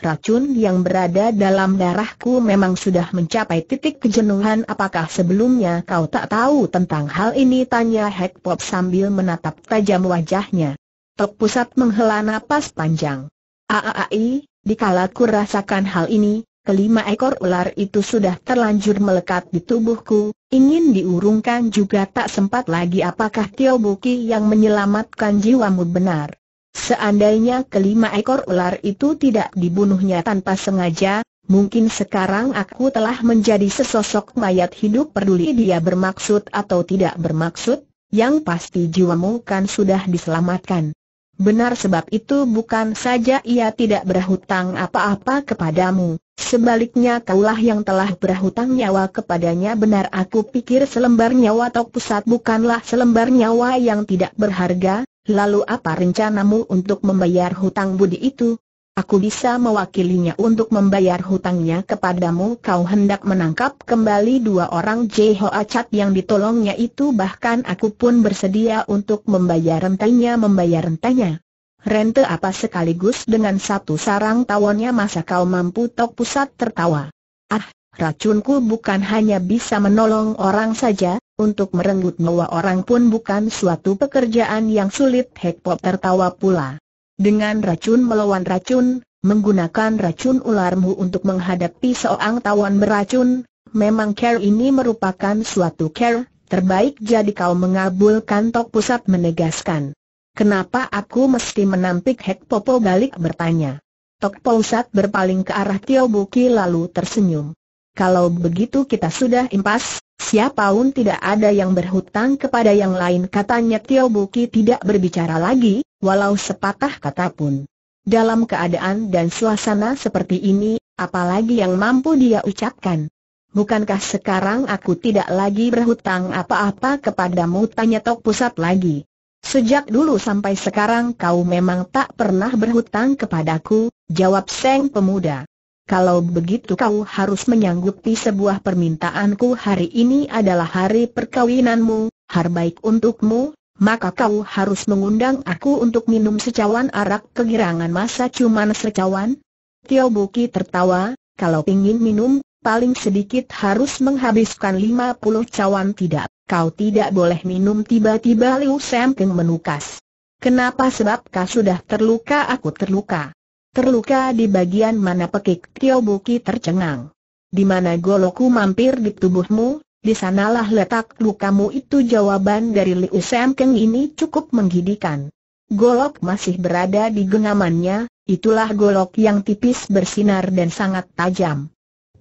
Racun yang berada dalam darahku memang sudah mencapai titik kejenuhan apakah sebelumnya kau tak tahu tentang hal ini tanya Hek Pop sambil menatap tajam wajahnya. Tok pusat menghela napas panjang. Aaai, dikala ku rasakan hal ini, kelima ekor ular itu sudah terlanjur melekat di tubuhku, ingin diurungkan juga tak sempat lagi apakah Tio Buki yang menyelamatkan jiwamu benar. Seandainya kelima ekor ular itu tidak dibunuhnya tanpa sengaja, mungkin sekarang aku telah menjadi sesosok mayat hidup peduli dia bermaksud atau tidak bermaksud, yang pasti jiwamu kan sudah diselamatkan. Benar sebab itu bukan saja ia tidak berhutang apa-apa kepadamu, sebaliknya kaulah yang telah berhutang nyawa kepadanya benar aku pikir selembar nyawa atau pusat bukanlah selembar nyawa yang tidak berharga, Lalu apa rencanamu untuk membayar hutang budi itu? Aku bisa mewakilinya untuk membayar hutangnya kepadamu Kau hendak menangkap kembali dua orang Jeho Acat yang ditolongnya itu Bahkan aku pun bersedia untuk membayar rentenya, membayar rentenya. Rente apa sekaligus dengan satu sarang tawonnya masa kau mampu tok pusat tertawa Ah Racunku bukan hanya bisa menolong orang saja, untuk merenggut nyawa orang pun bukan suatu pekerjaan yang sulit. Hek Pop tertawa pula. Dengan racun melawan racun, menggunakan racun ularmu untuk menghadapi seorang tawan beracun, memang care ini merupakan suatu care terbaik jadi kau mengabulkan Tok Pusat menegaskan. Kenapa aku mesti menampik Hek Popo balik bertanya. Tok Pusat berpaling ke arah Tio Buki lalu tersenyum. Kalau begitu kita sudah impas, siapa tidak ada yang berhutang kepada yang lain katanya Tio Buki tidak berbicara lagi, walau sepatah kata pun. Dalam keadaan dan suasana seperti ini, apalagi yang mampu dia ucapkan. Bukankah sekarang aku tidak lagi berhutang apa-apa kepadamu tanya Tok Pusat lagi. Sejak dulu sampai sekarang kau memang tak pernah berhutang kepadaku, jawab Seng Pemuda. Kalau begitu kau harus menyanggupi sebuah permintaanku hari ini adalah hari perkawinanmu, har baik untukmu, maka kau harus mengundang aku untuk minum secawan arak kegirangan masa cuman secawan? Tio Buki tertawa, kalau ingin minum, paling sedikit harus menghabiskan 50 cawan tidak, kau tidak boleh minum tiba-tiba Liu Sam menukas. Kenapa sebab kau sudah terluka aku terluka. Terluka di bagian mana pekik Buki tercengang. Di mana goloku mampir di tubuhmu, di sanalah letak lukamu itu jawaban dari Liu Sam Keng ini cukup menggidikan. Golok masih berada di genggamannya, itulah golok yang tipis bersinar dan sangat tajam.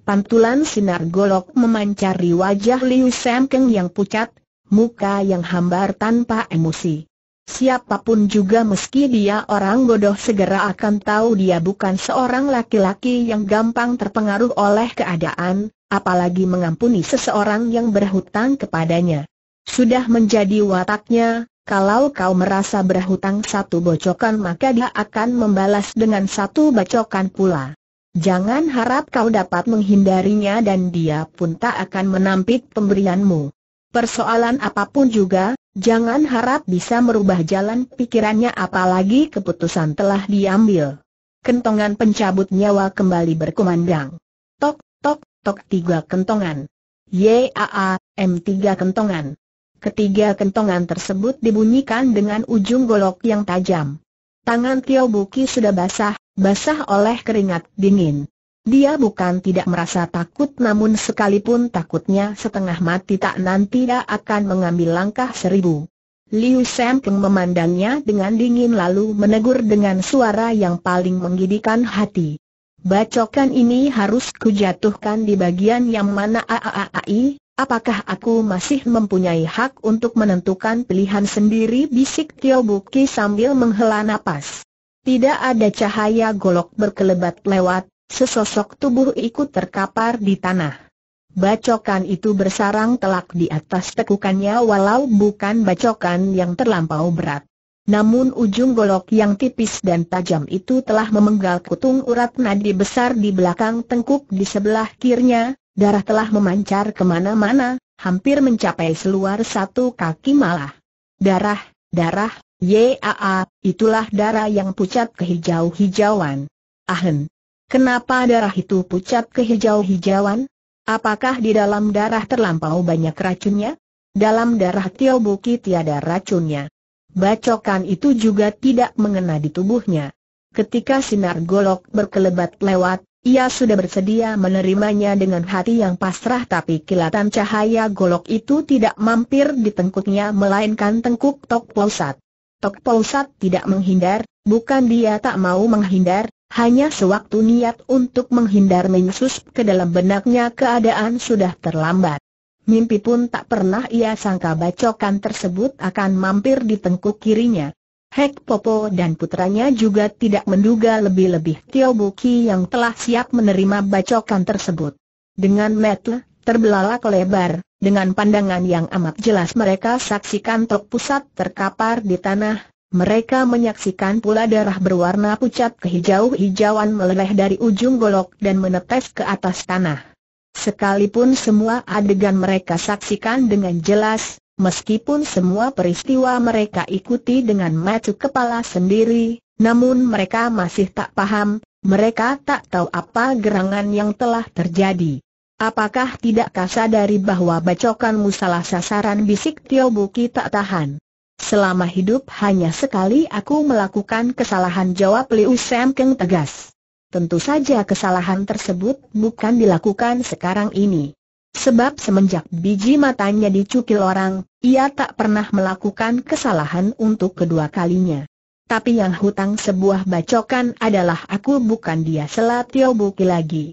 Pantulan sinar golok memancari wajah Liu Sam Keng yang pucat, muka yang hambar tanpa emosi. Siapapun juga meski dia orang bodoh segera akan tahu dia bukan seorang laki-laki yang gampang terpengaruh oleh keadaan, apalagi mengampuni seseorang yang berhutang kepadanya. Sudah menjadi wataknya, kalau kau merasa berhutang satu bocokan maka dia akan membalas dengan satu bocokan pula. Jangan harap kau dapat menghindarinya dan dia pun tak akan menampik pemberianmu. Persoalan apapun juga, Jangan harap bisa merubah jalan pikirannya apalagi keputusan telah diambil. Kentongan pencabut nyawa kembali berkumandang. Tok, tok, tok tiga kentongan. YAA, M tiga kentongan. Ketiga kentongan tersebut dibunyikan dengan ujung golok yang tajam. Tangan Tio Buki sudah basah, basah oleh keringat dingin. Dia bukan tidak merasa takut namun sekalipun takutnya setengah mati tak nanti dia akan mengambil langkah seribu. Liu Sempeng memandangnya dengan dingin lalu menegur dengan suara yang paling menggidikan hati. Bacokan ini harus kujatuhkan di bagian yang mana aaai, apakah aku masih mempunyai hak untuk menentukan pilihan sendiri bisik Tio Buki sambil menghela napas. Tidak ada cahaya golok berkelebat lewat, Sesosok tubuh ikut terkapar di tanah. Bacokan itu bersarang telak di atas tekukannya walau bukan bacokan yang terlampau berat. Namun ujung golok yang tipis dan tajam itu telah memenggal kutung urat nadi besar di belakang tengkuk di sebelah kirinya, darah telah memancar kemana-mana, hampir mencapai seluar satu kaki malah. Darah, darah, yaa, itulah darah yang pucat kehijau-hijauan. Ahem. Kenapa darah itu pucat kehijau-hijauan? Apakah di dalam darah terlampau banyak racunnya? Dalam darah Tio Buki tiada racunnya. Bacokan itu juga tidak mengena di tubuhnya. Ketika sinar golok berkelebat lewat, ia sudah bersedia menerimanya dengan hati yang pasrah tapi kilatan cahaya golok itu tidak mampir di tengkuknya melainkan tengkuk Tok Pousat. Tok Pousat tidak menghindar, bukan dia tak mau menghindar, hanya sewaktu niat untuk menghindar menyusup ke dalam benaknya keadaan sudah terlambat. Mimpi pun tak pernah ia sangka bacokan tersebut akan mampir di tengkuk kirinya. Hek Popo dan putranya juga tidak menduga lebih-lebih Tio Buki yang telah siap menerima bacokan tersebut. Dengan metle, terbelalak lebar, dengan pandangan yang amat jelas mereka saksikan tok pusat terkapar di tanah, mereka menyaksikan pula darah berwarna pucat kehijau-hijauan meleleh dari ujung golok dan menetes ke atas tanah. Sekalipun semua adegan mereka saksikan dengan jelas, meskipun semua peristiwa mereka ikuti dengan mata kepala sendiri, namun mereka masih tak paham, mereka tak tahu apa gerangan yang telah terjadi. Apakah tidak sadari bahwa bacokanmu salah sasaran bisik Tio Buki tak tahan? Selama hidup hanya sekali aku melakukan kesalahan jawab Liu Sam Keng tegas. Tentu saja kesalahan tersebut bukan dilakukan sekarang ini. Sebab semenjak biji matanya dicukil orang, ia tak pernah melakukan kesalahan untuk kedua kalinya. Tapi yang hutang sebuah bacokan adalah aku bukan dia Selatio Buki lagi.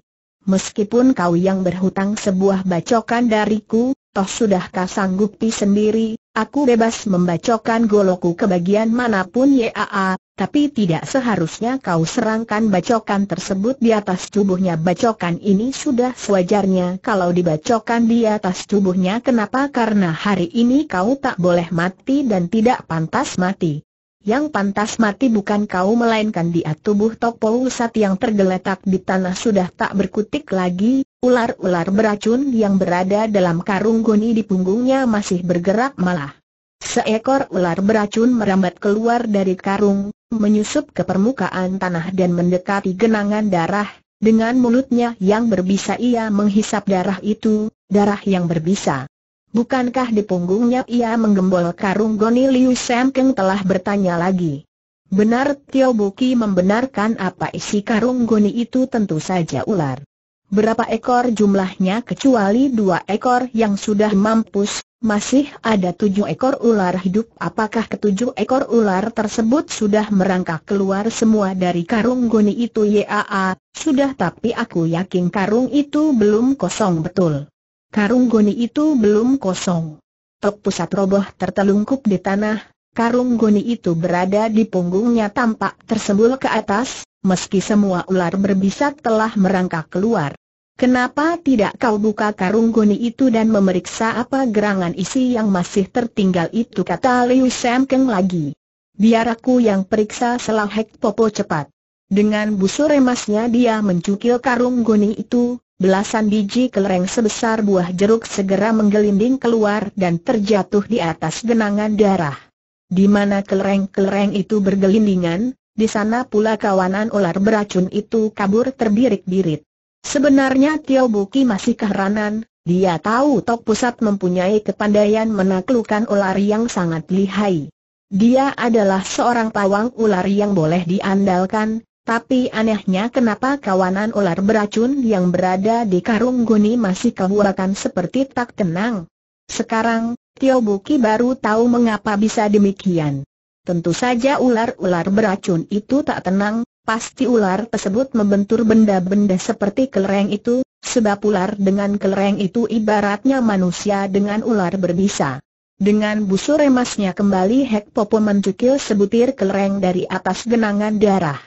Meskipun kau yang berhutang sebuah bacokan dariku, toh sudahkah sanggupi sendiri, Aku bebas membacokan goloku ke bagian manapun YAA, tapi tidak seharusnya kau serangkan bacokan tersebut di atas tubuhnya. Bacokan ini sudah sewajarnya kalau dibacokan di atas tubuhnya. Kenapa? Karena hari ini kau tak boleh mati dan tidak pantas mati. Yang pantas mati bukan kau melainkan dia tubuh Tokpo Usat yang tergeletak di tanah sudah tak berkutik lagi, ular-ular beracun yang berada dalam karung goni di punggungnya masih bergerak malah. Seekor ular beracun merambat keluar dari karung, menyusup ke permukaan tanah dan mendekati genangan darah, dengan mulutnya yang berbisa ia menghisap darah itu, darah yang berbisa. Bukankah di punggungnya ia menggembol karung goni Liu Sam Keng telah bertanya lagi. Benar Tio Buki membenarkan apa isi karung goni itu tentu saja ular. Berapa ekor jumlahnya kecuali dua ekor yang sudah mampus, masih ada tujuh ekor ular hidup Apakah ketujuh ekor ular tersebut sudah merangkak keluar semua dari karung goni itu Yaa, sudah tapi aku yakin karung itu belum kosong betul Karung goni itu belum kosong. Tok pusat roboh tertelungkup di tanah, karung goni itu berada di punggungnya tampak tersembul ke atas, meski semua ular berbisa telah merangkak keluar. Kenapa tidak kau buka karung goni itu dan memeriksa apa gerangan isi yang masih tertinggal itu kata Liu Sam Keng lagi. Biar aku yang periksa selahek popo cepat. Dengan busur emasnya dia mencukil karung goni itu, belasan biji kelereng sebesar buah jeruk segera menggelinding keluar dan terjatuh di atas genangan darah. Di mana kelereng-kelereng itu bergelindingan, di sana pula kawanan ular beracun itu kabur terbirik-birit. Sebenarnya Tio Buki masih keheranan, dia tahu Tok Pusat mempunyai kepandaian menaklukkan ular yang sangat lihai. Dia adalah seorang pawang ular yang boleh diandalkan, tapi anehnya kenapa kawanan ular beracun yang berada di karung guni masih kehuakan seperti tak tenang. Sekarang, Tio Buki baru tahu mengapa bisa demikian. Tentu saja ular-ular beracun itu tak tenang, pasti ular tersebut membentur benda-benda seperti kelereng itu, sebab ular dengan kelereng itu ibaratnya manusia dengan ular berbisa. Dengan busur emasnya kembali Hek Popo mencukil sebutir kelereng dari atas genangan darah.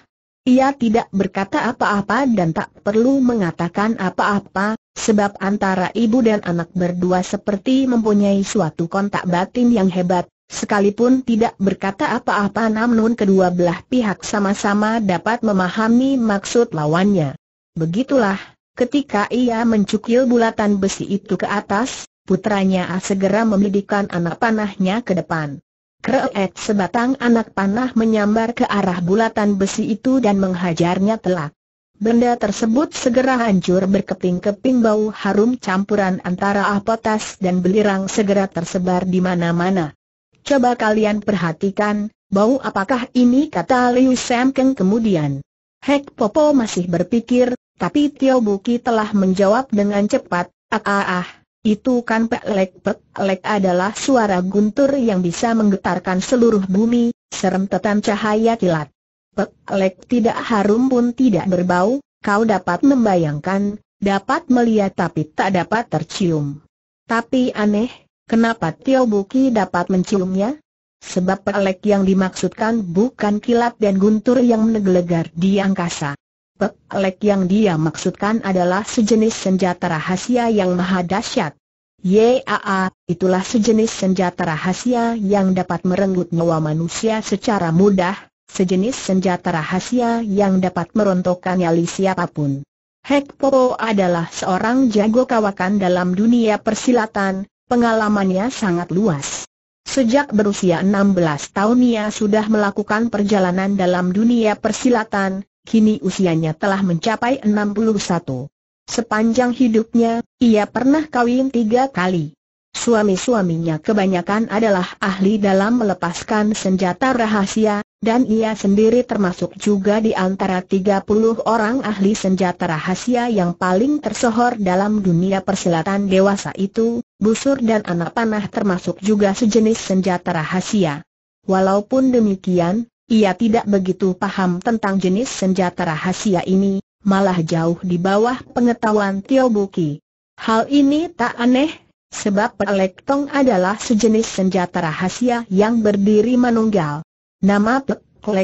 Ia tidak berkata apa-apa dan tak perlu mengatakan apa-apa, sebab antara ibu dan anak berdua seperti mempunyai suatu kontak batin yang hebat, sekalipun tidak berkata apa-apa namun kedua belah pihak sama-sama dapat memahami maksud lawannya. Begitulah, ketika ia mencukil bulatan besi itu ke atas, putranya A segera membidikan anak panahnya ke depan. Kreet sebatang anak panah menyambar ke arah bulatan besi itu dan menghajarnya telak. Benda tersebut segera hancur berkeping-keping bau harum campuran antara apotas dan belirang segera tersebar di mana-mana. Coba kalian perhatikan, bau apakah ini kata Liu Sam kemudian. Hek Popo masih berpikir, tapi Tio Buki telah menjawab dengan cepat, ah ah ah. Itu kan pek-lek-pek-lek adalah suara guntur yang bisa menggetarkan seluruh bumi, serem tetan cahaya kilat. Pek-lek tidak harum pun tidak berbau, kau dapat membayangkan, dapat melihat tapi tak dapat tercium. Tapi aneh, kenapa Tio Buki dapat menciumnya? Sebab pek-lek yang dimaksudkan bukan kilat dan guntur yang menegelegar di angkasa. Pek yang dia maksudkan adalah sejenis senjata rahasia yang maha dahsyat. YAA, itulah sejenis senjata rahasia yang dapat merenggut nyawa manusia secara mudah, sejenis senjata rahasia yang dapat merontokkan nyali siapapun. Hek adalah seorang jago kawakan dalam dunia persilatan, pengalamannya sangat luas. Sejak berusia 16 tahun ia sudah melakukan perjalanan dalam dunia persilatan, kini usianya telah mencapai 61. Sepanjang hidupnya, ia pernah kawin tiga kali. Suami-suaminya kebanyakan adalah ahli dalam melepaskan senjata rahasia, dan ia sendiri termasuk juga di antara 30 orang ahli senjata rahasia yang paling tersohor dalam dunia persilatan dewasa itu, busur dan anak panah termasuk juga sejenis senjata rahasia. Walaupun demikian, ia tidak begitu paham tentang jenis senjata rahasia ini, malah jauh di bawah pengetahuan Tio Buki. Hal ini tak aneh, sebab tong adalah sejenis senjata rahasia yang berdiri menunggal. Nama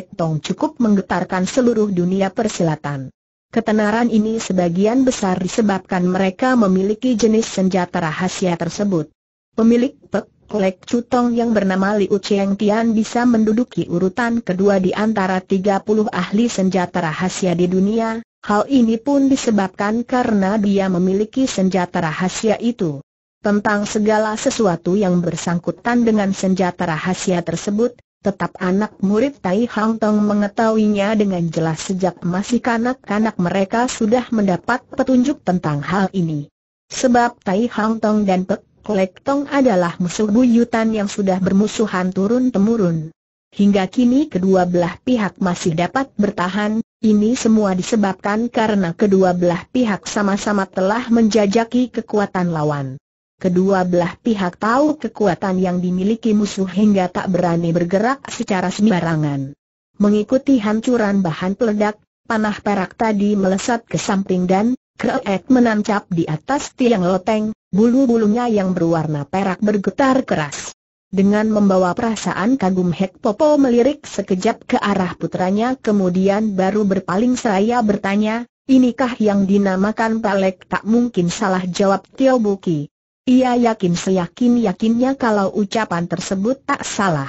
tong cukup menggetarkan seluruh dunia persilatan. Ketenaran ini sebagian besar disebabkan mereka memiliki jenis senjata rahasia tersebut. Pemilik pek Lek Cutong yang bernama Liu Cheng Tian bisa menduduki urutan kedua di antara 30 ahli senjata rahasia di dunia, hal ini pun disebabkan karena dia memiliki senjata rahasia itu. Tentang segala sesuatu yang bersangkutan dengan senjata rahasia tersebut, tetap anak murid Tai Hang Tong mengetahuinya dengan jelas sejak masih kanak-kanak mereka sudah mendapat petunjuk tentang hal ini. Sebab Tai Hang Tong dan Pek Kolektong adalah musuh buyutan yang sudah bermusuhan turun-temurun. Hingga kini kedua belah pihak masih dapat bertahan, ini semua disebabkan karena kedua belah pihak sama-sama telah menjajaki kekuatan lawan. Kedua belah pihak tahu kekuatan yang dimiliki musuh hingga tak berani bergerak secara sembarangan. Mengikuti hancuran bahan peledak, panah perak tadi melesat ke samping dan Kreek menancap di atas tiang loteng, Bulu-bulunya yang berwarna perak bergetar keras. Dengan membawa perasaan kagum Hek Popo melirik sekejap ke arah putranya kemudian baru berpaling seraya bertanya, inikah yang dinamakan Palek? tak mungkin salah jawab Tio Buki. Ia yakin seyakin-yakinnya kalau ucapan tersebut tak salah.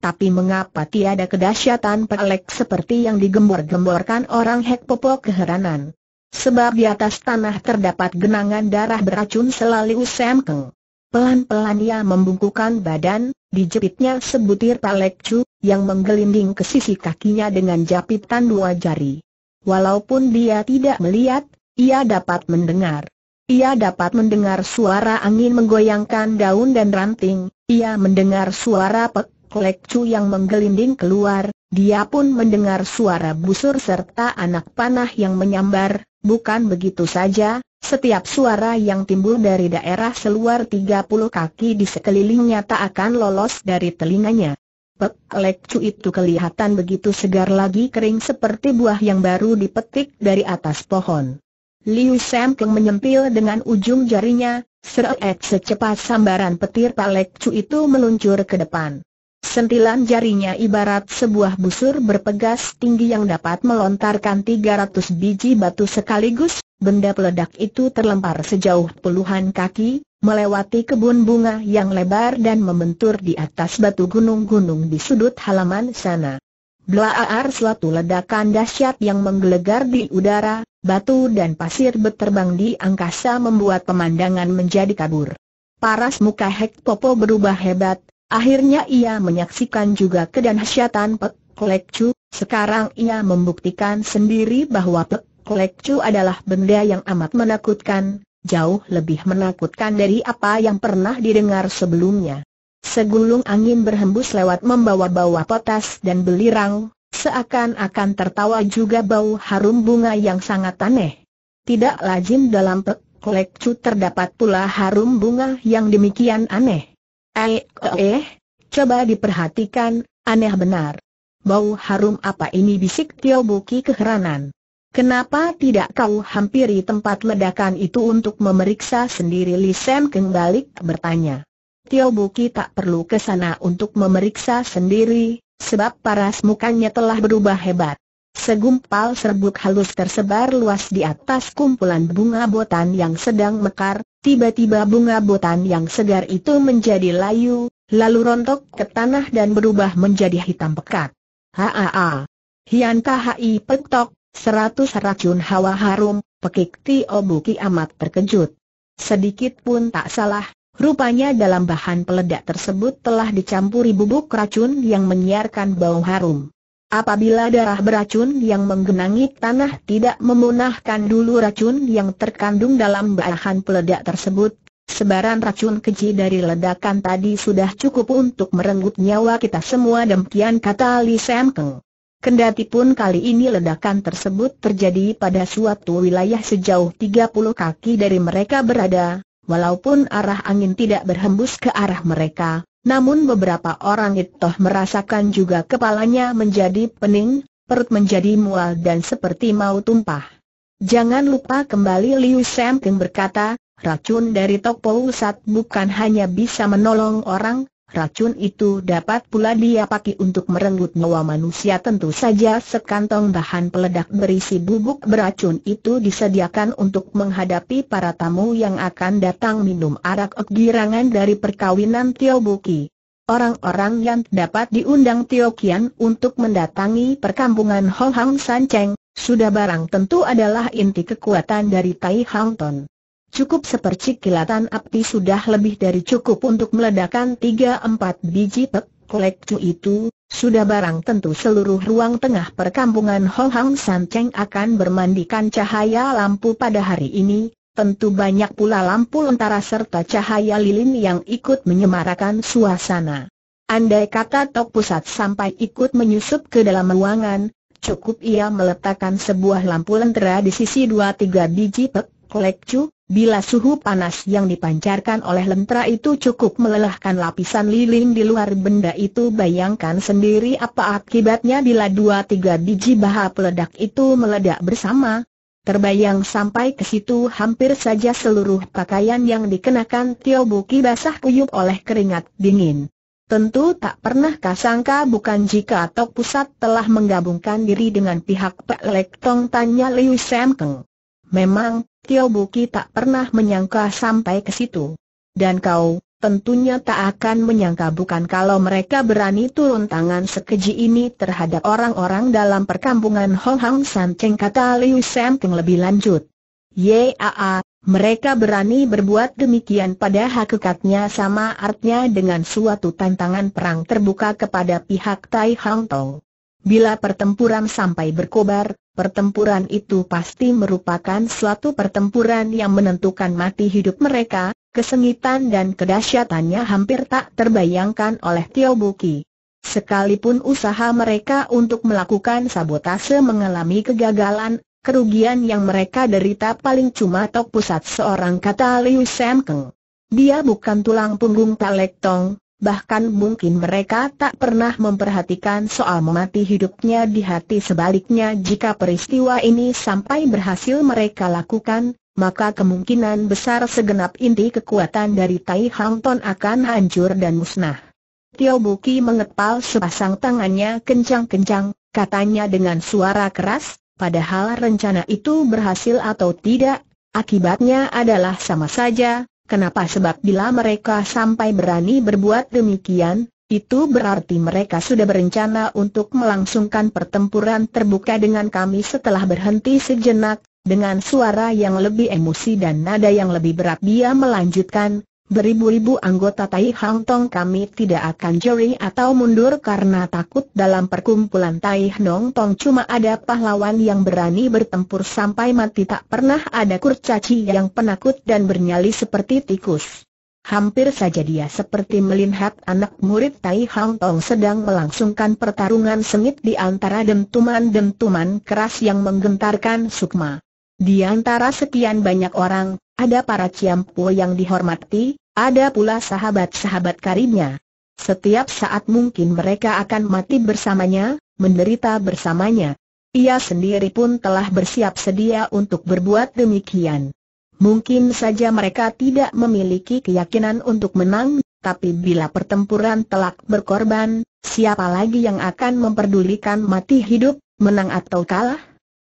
Tapi mengapa tiada kedahsyatan Palek seperti yang digembor-gemborkan orang Hek Popo keheranan? Sebab di atas tanah terdapat genangan darah beracun selalu semkeng. Pelan-pelan ia membungkukan badan, dijepitnya sebutir palekcu, yang menggelinding ke sisi kakinya dengan japitan dua jari. Walaupun dia tidak melihat, ia dapat mendengar. Ia dapat mendengar suara angin menggoyangkan daun dan ranting, ia mendengar suara pek Klek Chu yang menggelinding keluar, dia pun mendengar suara busur serta anak panah yang menyambar, bukan begitu saja, setiap suara yang timbul dari daerah seluar 30 kaki di sekelilingnya tak akan lolos dari telinganya. Pek Lek Chu itu kelihatan begitu segar lagi kering seperti buah yang baru dipetik dari atas pohon. Liu Sam Keng menyempil dengan ujung jarinya, seret secepat sambaran petir Pak Lek itu meluncur ke depan. Sentilan jarinya ibarat sebuah busur berpegas tinggi yang dapat melontarkan 300 biji batu sekaligus, benda peledak itu terlempar sejauh puluhan kaki, melewati kebun bunga yang lebar dan membentur di atas batu gunung-gunung di sudut halaman sana. Blaar suatu ledakan dahsyat yang menggelegar di udara, batu dan pasir berterbang di angkasa membuat pemandangan menjadi kabur. Paras muka Hek Popo berubah hebat, Akhirnya ia menyaksikan juga kedahsyatan Pek Lek Chu, sekarang ia membuktikan sendiri bahwa Pek Lek Chu adalah benda yang amat menakutkan, jauh lebih menakutkan dari apa yang pernah didengar sebelumnya. Segulung angin berhembus lewat membawa-bawa potas dan belirang, seakan-akan tertawa juga bau harum bunga yang sangat aneh. Tidak lazim dalam Pek Lek Chu terdapat pula harum bunga yang demikian aneh. Eh, eh, eh, coba diperhatikan, aneh benar. Bau harum apa ini bisik Tio Buki keheranan. Kenapa tidak kau hampiri tempat ledakan itu untuk memeriksa sendiri Li Sam kembali bertanya. Tio Buki tak perlu ke sana untuk memeriksa sendiri, sebab paras mukanya telah berubah hebat. Segumpal serbuk halus tersebar luas di atas kumpulan bunga botan yang sedang mekar, tiba-tiba bunga botan yang segar itu menjadi layu, lalu rontok ke tanah dan berubah menjadi hitam pekat. Haa, Hian Kahai Petok, seratus racun hawa harum, pekik Tio Buki amat terkejut. Sedikit pun tak salah, rupanya dalam bahan peledak tersebut telah dicampuri bubuk racun yang menyiarkan bau harum. Apabila darah beracun yang menggenangi tanah tidak memunahkan dulu racun yang terkandung dalam bahan peledak tersebut, sebaran racun keji dari ledakan tadi sudah cukup untuk merenggut nyawa kita semua demikian kata Li Sam Keng. Kendati pun kali ini ledakan tersebut terjadi pada suatu wilayah sejauh 30 kaki dari mereka berada, walaupun arah angin tidak berhembus ke arah mereka, namun beberapa orang itu merasakan juga kepalanya menjadi pening, perut menjadi mual dan seperti mau tumpah. Jangan lupa kembali Liu Sam Keng berkata, racun dari Tokpo Sat bukan hanya bisa menolong orang, Racun itu dapat pula dia pakai untuk merenggut nyawa manusia tentu saja sekantong bahan peledak berisi bubuk beracun itu disediakan untuk menghadapi para tamu yang akan datang minum arak girangan dari perkawinan Tio Buki. Orang-orang yang dapat diundang Tio Kian untuk mendatangi perkampungan Ho Hang San Cheng, sudah barang tentu adalah inti kekuatan dari Tai Hang Ton. Cukup sepercik kilatan api sudah lebih dari cukup untuk meledakkan tiga empat biji pek kolekcu itu, sudah barang tentu seluruh ruang tengah perkampungan Ho Hang San Cheng akan bermandikan cahaya lampu pada hari ini, tentu banyak pula lampu lentara serta cahaya lilin yang ikut menyemarakan suasana. Andai kata tok pusat sampai ikut menyusup ke dalam ruangan, cukup ia meletakkan sebuah lampu lentera di sisi dua tiga biji pek kolekcu, Bila suhu panas yang dipancarkan oleh lentera itu cukup melelahkan lapisan lilin di luar benda itu bayangkan sendiri apa akibatnya bila dua tiga biji bahan peledak itu meledak bersama. Terbayang sampai ke situ hampir saja seluruh pakaian yang dikenakan Tio Buki basah kuyup oleh keringat dingin. Tentu tak pernah kasangka bukan jika Tok Pusat telah menggabungkan diri dengan pihak Pak Lek Tong tanya Liu Sam Keng. Memang, Tio Buki tak pernah menyangka sampai ke situ. Dan kau, tentunya tak akan menyangka bukan kalau mereka berani turun tangan sekeji ini terhadap orang-orang dalam perkampungan Hong Hang San Cheng kata Liu Sam Keng lebih lanjut. Yaa, mereka berani berbuat demikian pada hakikatnya sama artinya dengan suatu tantangan perang terbuka kepada pihak Tai Hang Tong. Bila pertempuran sampai berkobar, pertempuran itu pasti merupakan suatu pertempuran yang menentukan mati hidup mereka, kesengitan dan kedahsyatannya hampir tak terbayangkan oleh Tio Buki. Sekalipun usaha mereka untuk melakukan sabotase mengalami kegagalan, kerugian yang mereka derita paling cuma tok pusat seorang kata Liu Sam Keng. Dia bukan tulang punggung Talek Tong, bahkan mungkin mereka tak pernah memperhatikan soal memati hidupnya di hati sebaliknya jika peristiwa ini sampai berhasil mereka lakukan, maka kemungkinan besar segenap inti kekuatan dari Tai Hang Ton akan hancur dan musnah. Tio Buki mengepal sepasang tangannya kencang-kencang, katanya dengan suara keras, padahal rencana itu berhasil atau tidak, akibatnya adalah sama saja, Kenapa sebab bila mereka sampai berani berbuat demikian, itu berarti mereka sudah berencana untuk melangsungkan pertempuran terbuka dengan kami setelah berhenti sejenak, dengan suara yang lebih emosi dan nada yang lebih berat dia melanjutkan, beribu-ribu anggota Tai Hang Tong kami tidak akan jeri atau mundur karena takut dalam perkumpulan Tai Hang Tong cuma ada pahlawan yang berani bertempur sampai mati tak pernah ada kurcaci yang penakut dan bernyali seperti tikus. Hampir saja dia seperti melihat anak murid Tai Hang Tong sedang melangsungkan pertarungan sengit di antara dentuman-dentuman keras yang menggentarkan sukma. Di antara sekian banyak orang, ada para ciampu yang dihormati, ada pula sahabat-sahabat karibnya. Setiap saat mungkin mereka akan mati bersamanya, menderita bersamanya. Ia sendiri pun telah bersiap sedia untuk berbuat demikian. Mungkin saja mereka tidak memiliki keyakinan untuk menang, tapi bila pertempuran telak berkorban, siapa lagi yang akan memperdulikan mati hidup, menang atau kalah?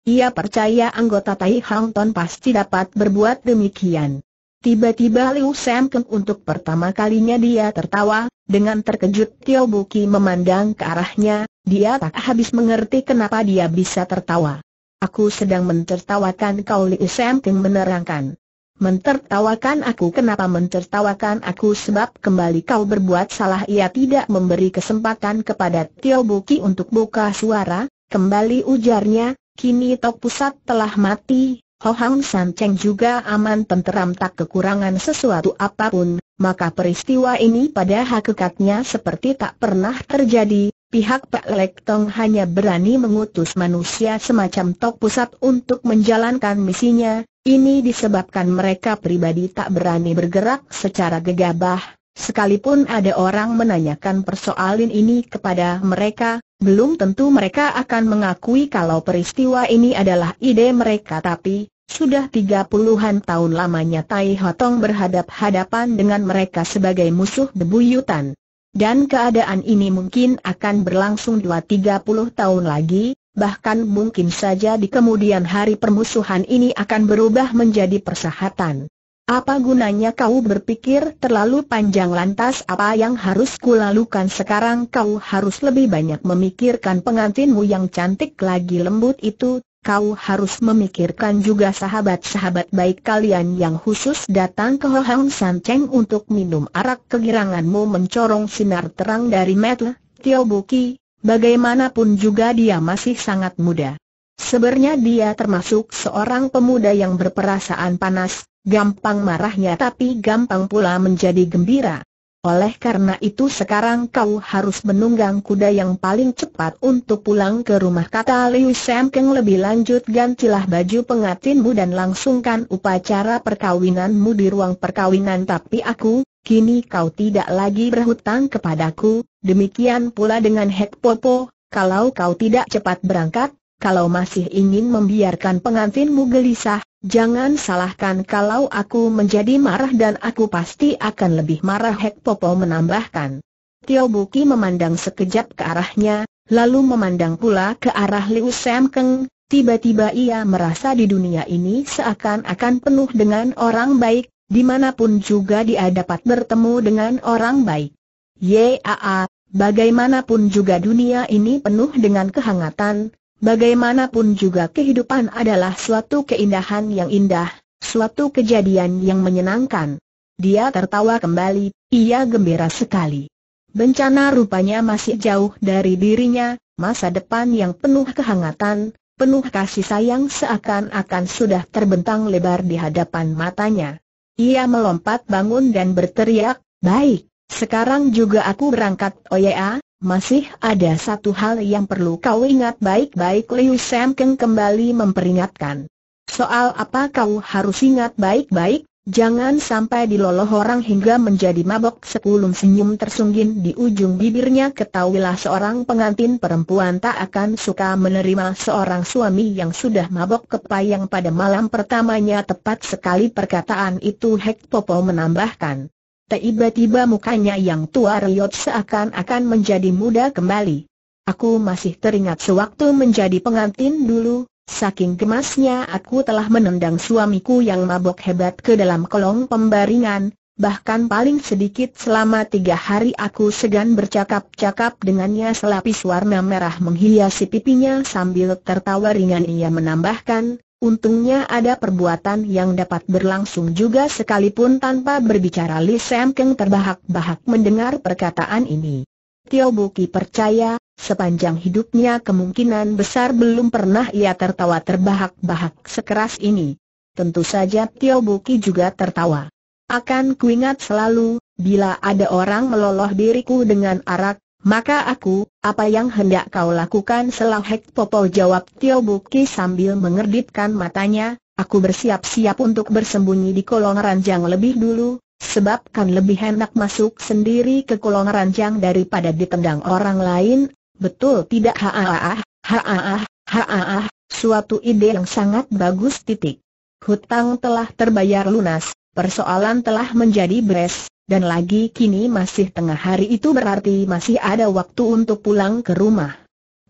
Ia percaya anggota Tai Hang Ton pasti dapat berbuat demikian. Tiba-tiba Liu Sam Keng untuk pertama kalinya dia tertawa, dengan terkejut Tio Buki memandang ke arahnya, dia tak habis mengerti kenapa dia bisa tertawa. Aku sedang mencertawakan kau Liu Sam Keng menerangkan. Mentertawakan aku kenapa mencertawakan aku sebab kembali kau berbuat salah ia tidak memberi kesempatan kepada Tio Buki untuk buka suara, kembali ujarnya, kini Tok Pusat telah mati, Ho Hang San Cheng juga aman tenteram tak kekurangan sesuatu apapun, maka peristiwa ini pada hakikatnya seperti tak pernah terjadi, pihak Pak Lek Tong hanya berani mengutus manusia semacam tok pusat untuk menjalankan misinya, ini disebabkan mereka pribadi tak berani bergerak secara gegabah, sekalipun ada orang menanyakan persoalan ini kepada mereka, belum tentu mereka akan mengakui kalau peristiwa ini adalah ide mereka tapi, sudah tiga puluhan tahun lamanya Tai Hotong berhadap-hadapan dengan mereka sebagai musuh bebuyutan. Dan keadaan ini mungkin akan berlangsung dua tiga puluh tahun lagi, bahkan mungkin saja di kemudian hari permusuhan ini akan berubah menjadi persahatan. Apa gunanya kau berpikir terlalu panjang lantas apa yang harus kulakukan sekarang kau harus lebih banyak memikirkan pengantinmu yang cantik lagi lembut itu, kau harus memikirkan juga sahabat-sahabat baik kalian yang khusus datang ke Hohang San Cheng untuk minum arak kegiranganmu mencorong sinar terang dari Metle, Tio Buki, bagaimanapun juga dia masih sangat muda. Sebenarnya dia termasuk seorang pemuda yang berperasaan panas, Gampang marahnya tapi gampang pula menjadi gembira. Oleh karena itu sekarang kau harus menunggang kuda yang paling cepat untuk pulang ke rumah kata Liu Sam Keng lebih lanjut gantilah baju pengantinmu dan langsungkan upacara perkawinanmu di ruang perkawinan tapi aku, kini kau tidak lagi berhutang kepadaku, demikian pula dengan Hek Popo, kalau kau tidak cepat berangkat, kalau masih ingin membiarkan pengantinmu gelisah, Jangan salahkan kalau aku menjadi marah dan aku pasti akan lebih marah Hek Popo menambahkan. Tio Buki memandang sekejap ke arahnya, lalu memandang pula ke arah Liu Sam Keng, tiba-tiba ia merasa di dunia ini seakan-akan penuh dengan orang baik, dimanapun juga dia dapat bertemu dengan orang baik. Yaa, bagaimanapun juga dunia ini penuh dengan kehangatan, Bagaimanapun juga kehidupan adalah suatu keindahan yang indah, suatu kejadian yang menyenangkan. Dia tertawa kembali, ia gembira sekali. Bencana rupanya masih jauh dari dirinya, masa depan yang penuh kehangatan, penuh kasih sayang seakan-akan sudah terbentang lebar di hadapan matanya. Ia melompat bangun dan berteriak, baik, sekarang juga aku berangkat, oh ya, masih ada satu hal yang perlu kau ingat baik-baik Liu Sam Keng kembali memperingatkan. Soal apa kau harus ingat baik-baik, jangan sampai diloloh orang hingga menjadi mabok sekulum senyum tersunggin di ujung bibirnya ketahuilah seorang pengantin perempuan tak akan suka menerima seorang suami yang sudah mabok kepayang pada malam pertamanya tepat sekali perkataan itu Hek Popo menambahkan. Tiba-tiba mukanya yang tua riot seakan-akan menjadi muda kembali. Aku masih teringat sewaktu menjadi pengantin dulu, saking gemasnya aku telah menendang suamiku yang mabok hebat ke dalam kolong pembaringan, bahkan paling sedikit selama tiga hari aku segan bercakap-cakap dengannya selapis warna merah menghiasi pipinya sambil tertawa ringan ia menambahkan, Untungnya ada perbuatan yang dapat berlangsung juga sekalipun tanpa berbicara Li Sam terbahak-bahak mendengar perkataan ini. Tio Buki percaya, sepanjang hidupnya kemungkinan besar belum pernah ia tertawa terbahak-bahak sekeras ini. Tentu saja Tio Buki juga tertawa. Akan kuingat selalu, bila ada orang meloloh diriku dengan arak, maka aku, apa yang hendak kau lakukan Hek popo jawab Tio Buki sambil mengerdipkan matanya, aku bersiap-siap untuk bersembunyi di kolong ranjang lebih dulu, sebab kan lebih enak masuk sendiri ke kolong ranjang daripada ditendang orang lain, betul tidak haaah, haaah, haaah, suatu ide yang sangat bagus titik. Hutang telah terbayar lunas, persoalan telah menjadi beres, dan lagi kini masih tengah hari itu berarti masih ada waktu untuk pulang ke rumah.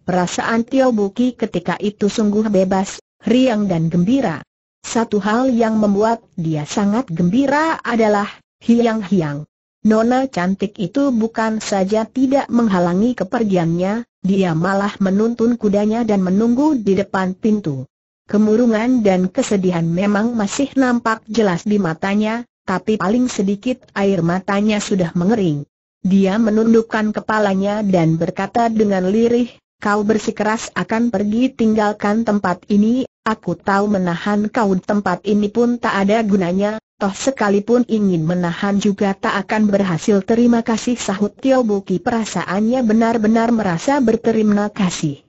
Perasaan Tio Buki ketika itu sungguh bebas, riang dan gembira. Satu hal yang membuat dia sangat gembira adalah hiang-hiang. Nona cantik itu bukan saja tidak menghalangi kepergiannya, dia malah menuntun kudanya dan menunggu di depan pintu. Kemurungan dan kesedihan memang masih nampak jelas di matanya, tapi paling sedikit air matanya sudah mengering. Dia menundukkan kepalanya dan berkata dengan lirih, kau bersikeras akan pergi tinggalkan tempat ini, aku tahu menahan kau tempat ini pun tak ada gunanya, toh sekalipun ingin menahan juga tak akan berhasil terima kasih sahut Tio Buki perasaannya benar-benar merasa berterima kasih.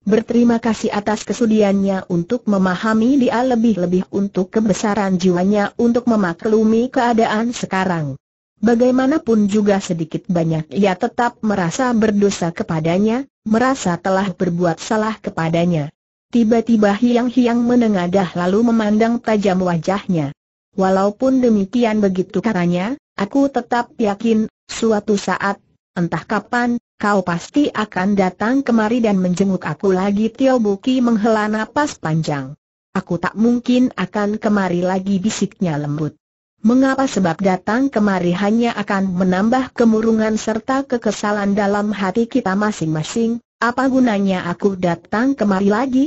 Berterima kasih atas kesudiannya untuk memahami dia lebih-lebih untuk kebesaran jiwanya untuk memaklumi keadaan sekarang. Bagaimanapun juga sedikit banyak ia tetap merasa berdosa kepadanya, merasa telah berbuat salah kepadanya. Tiba-tiba hiang-hiang menengadah lalu memandang tajam wajahnya. Walaupun demikian begitu katanya, aku tetap yakin, suatu saat, entah kapan, Kau pasti akan datang kemari dan menjenguk aku lagi Tio Buki menghela napas panjang. Aku tak mungkin akan kemari lagi bisiknya lembut. Mengapa sebab datang kemari hanya akan menambah kemurungan serta kekesalan dalam hati kita masing-masing, apa gunanya aku datang kemari lagi?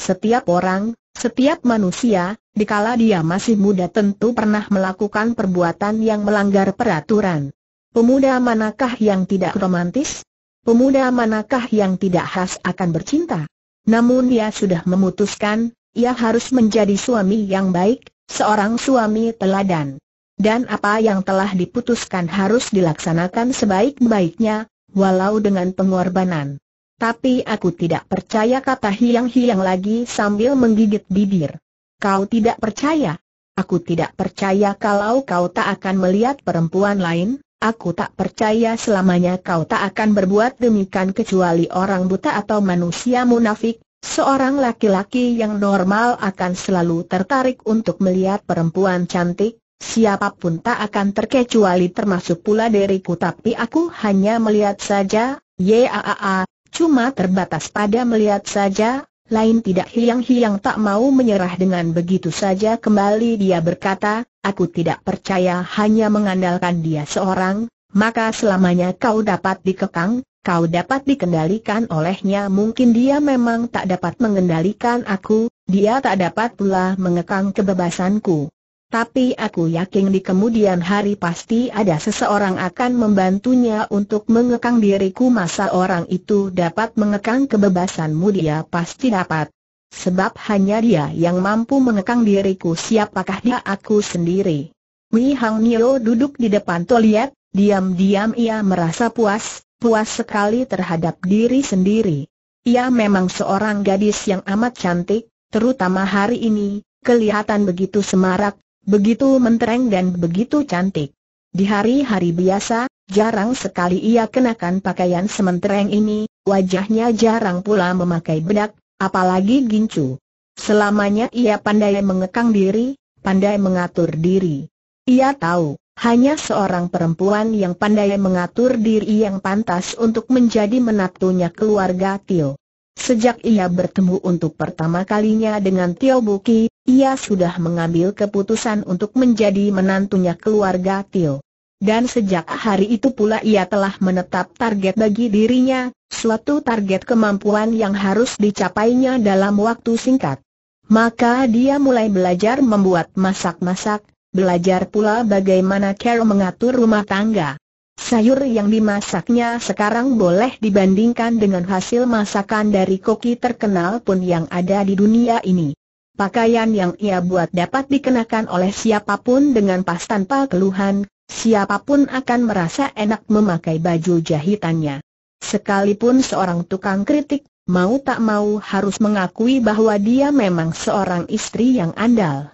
Setiap orang, setiap manusia, dikala dia masih muda tentu pernah melakukan perbuatan yang melanggar peraturan. Pemuda manakah yang tidak romantis? Pemuda manakah yang tidak khas akan bercinta? Namun dia sudah memutuskan, ia harus menjadi suami yang baik, seorang suami teladan. Dan apa yang telah diputuskan harus dilaksanakan sebaik-baiknya, walau dengan pengorbanan. Tapi aku tidak percaya kata hiang-hiang lagi sambil menggigit bibir. Kau tidak percaya? Aku tidak percaya kalau kau tak akan melihat perempuan lain, Aku tak percaya selamanya kau tak akan berbuat demikian kecuali orang buta atau manusia munafik. Seorang laki-laki yang normal akan selalu tertarik untuk melihat perempuan cantik, siapapun tak akan terkecuali termasuk pula diriku tapi aku hanya melihat saja, yaa, cuma terbatas pada melihat saja, lain tidak hilang-hilang tak mau menyerah dengan begitu saja kembali dia berkata, aku tidak percaya hanya mengandalkan dia seorang, maka selamanya kau dapat dikekang, kau dapat dikendalikan olehnya mungkin dia memang tak dapat mengendalikan aku, dia tak dapat pula mengekang kebebasanku. Tapi aku yakin di kemudian hari pasti ada seseorang akan membantunya untuk mengekang diriku masa orang itu dapat mengekang kebebasanmu dia pasti dapat. Sebab hanya dia yang mampu mengekang diriku siapakah dia aku sendiri. Wei Hang Nio duduk di depan Toliat, diam-diam ia merasa puas, puas sekali terhadap diri sendiri. Ia memang seorang gadis yang amat cantik, terutama hari ini, kelihatan begitu semarak, begitu mentereng dan begitu cantik. Di hari-hari biasa, jarang sekali ia kenakan pakaian sementereng ini, wajahnya jarang pula memakai bedak, apalagi Gincu. Selamanya ia pandai mengekang diri, pandai mengatur diri. Ia tahu, hanya seorang perempuan yang pandai mengatur diri yang pantas untuk menjadi menantunya keluarga Tio. Sejak ia bertemu untuk pertama kalinya dengan Tio Buki, ia sudah mengambil keputusan untuk menjadi menantunya keluarga Tio. Dan sejak hari itu pula ia telah menetap target bagi dirinya, suatu target kemampuan yang harus dicapainya dalam waktu singkat. Maka dia mulai belajar membuat masak-masak, belajar pula bagaimana cara mengatur rumah tangga. Sayur yang dimasaknya sekarang boleh dibandingkan dengan hasil masakan dari koki terkenal pun yang ada di dunia ini. Pakaian yang ia buat dapat dikenakan oleh siapapun dengan pas tanpa keluhan, siapapun akan merasa enak memakai baju jahitannya. Sekalipun seorang tukang kritik, mau tak mau harus mengakui bahwa dia memang seorang istri yang andal.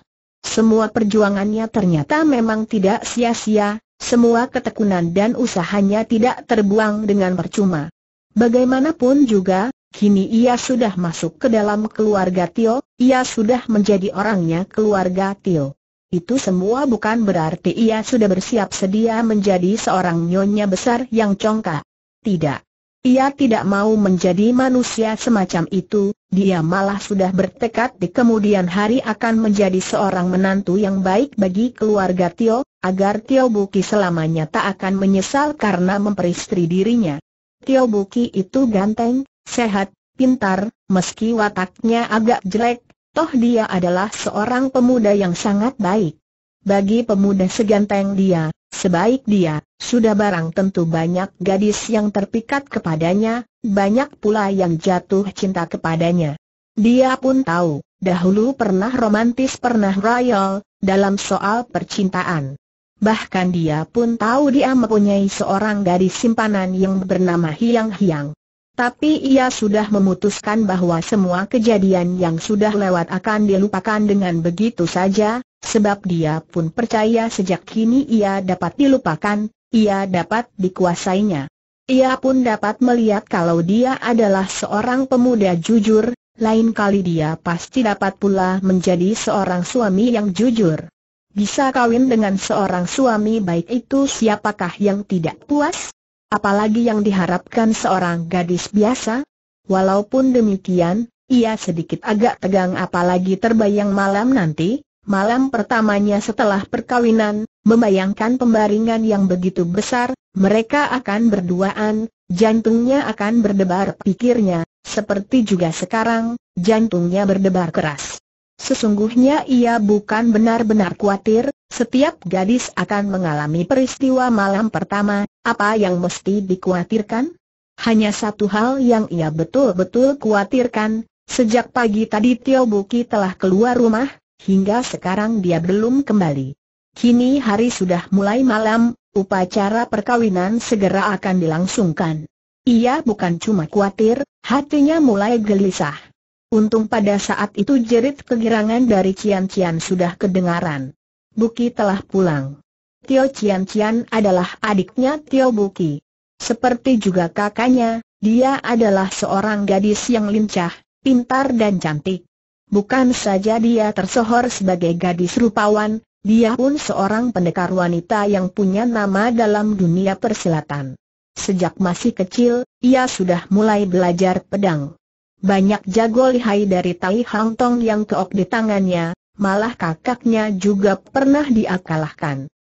Semua perjuangannya ternyata memang tidak sia-sia, semua ketekunan dan usahanya tidak terbuang dengan percuma. Bagaimanapun juga, kini ia sudah masuk ke dalam keluarga Tio, ia sudah menjadi orangnya keluarga Tio. Itu semua bukan berarti ia sudah bersiap sedia menjadi seorang nyonya besar yang congkak. Tidak. Ia tidak mau menjadi manusia semacam itu, dia malah sudah bertekad di kemudian hari akan menjadi seorang menantu yang baik bagi keluarga Tio, agar Tio Buki selamanya tak akan menyesal karena memperistri dirinya. Tio Buki itu ganteng, sehat, pintar, meski wataknya agak jelek, Toh dia adalah seorang pemuda yang sangat baik. Bagi pemuda seganteng dia, sebaik dia, sudah barang tentu banyak gadis yang terpikat kepadanya, banyak pula yang jatuh cinta kepadanya. Dia pun tahu, dahulu pernah romantis pernah royal, dalam soal percintaan. Bahkan dia pun tahu dia mempunyai seorang gadis simpanan yang bernama Hiang Hiang. Tapi ia sudah memutuskan bahwa semua kejadian yang sudah lewat akan dilupakan dengan begitu saja, sebab dia pun percaya sejak kini ia dapat dilupakan, ia dapat dikuasainya. Ia pun dapat melihat kalau dia adalah seorang pemuda jujur, lain kali dia pasti dapat pula menjadi seorang suami yang jujur. Bisa kawin dengan seorang suami baik itu siapakah yang tidak puas? Apalagi yang diharapkan seorang gadis biasa? Walaupun demikian, ia sedikit agak tegang apalagi terbayang malam nanti, malam pertamanya setelah perkawinan, membayangkan pembaringan yang begitu besar, mereka akan berduaan, jantungnya akan berdebar pikirnya, seperti juga sekarang, jantungnya berdebar keras. Sesungguhnya ia bukan benar-benar khawatir, setiap gadis akan mengalami peristiwa malam pertama, apa yang mesti dikhawatirkan? Hanya satu hal yang ia betul-betul khawatirkan, sejak pagi tadi Tio Buki telah keluar rumah, hingga sekarang dia belum kembali. Kini hari sudah mulai malam, upacara perkawinan segera akan dilangsungkan. Ia bukan cuma khawatir, hatinya mulai gelisah. Untung pada saat itu jerit kegirangan dari Cian Cian sudah kedengaran. Buki telah pulang. Tio Cian Cian adalah adiknya Tio Buki. Seperti juga kakaknya, dia adalah seorang gadis yang lincah, pintar dan cantik. Bukan saja dia tersohor sebagai gadis rupawan, dia pun seorang pendekar wanita yang punya nama dalam dunia persilatan. Sejak masih kecil, ia sudah mulai belajar pedang. Banyak jago lihai dari Tai Hang Tong yang keok di tangannya, malah kakaknya juga pernah dia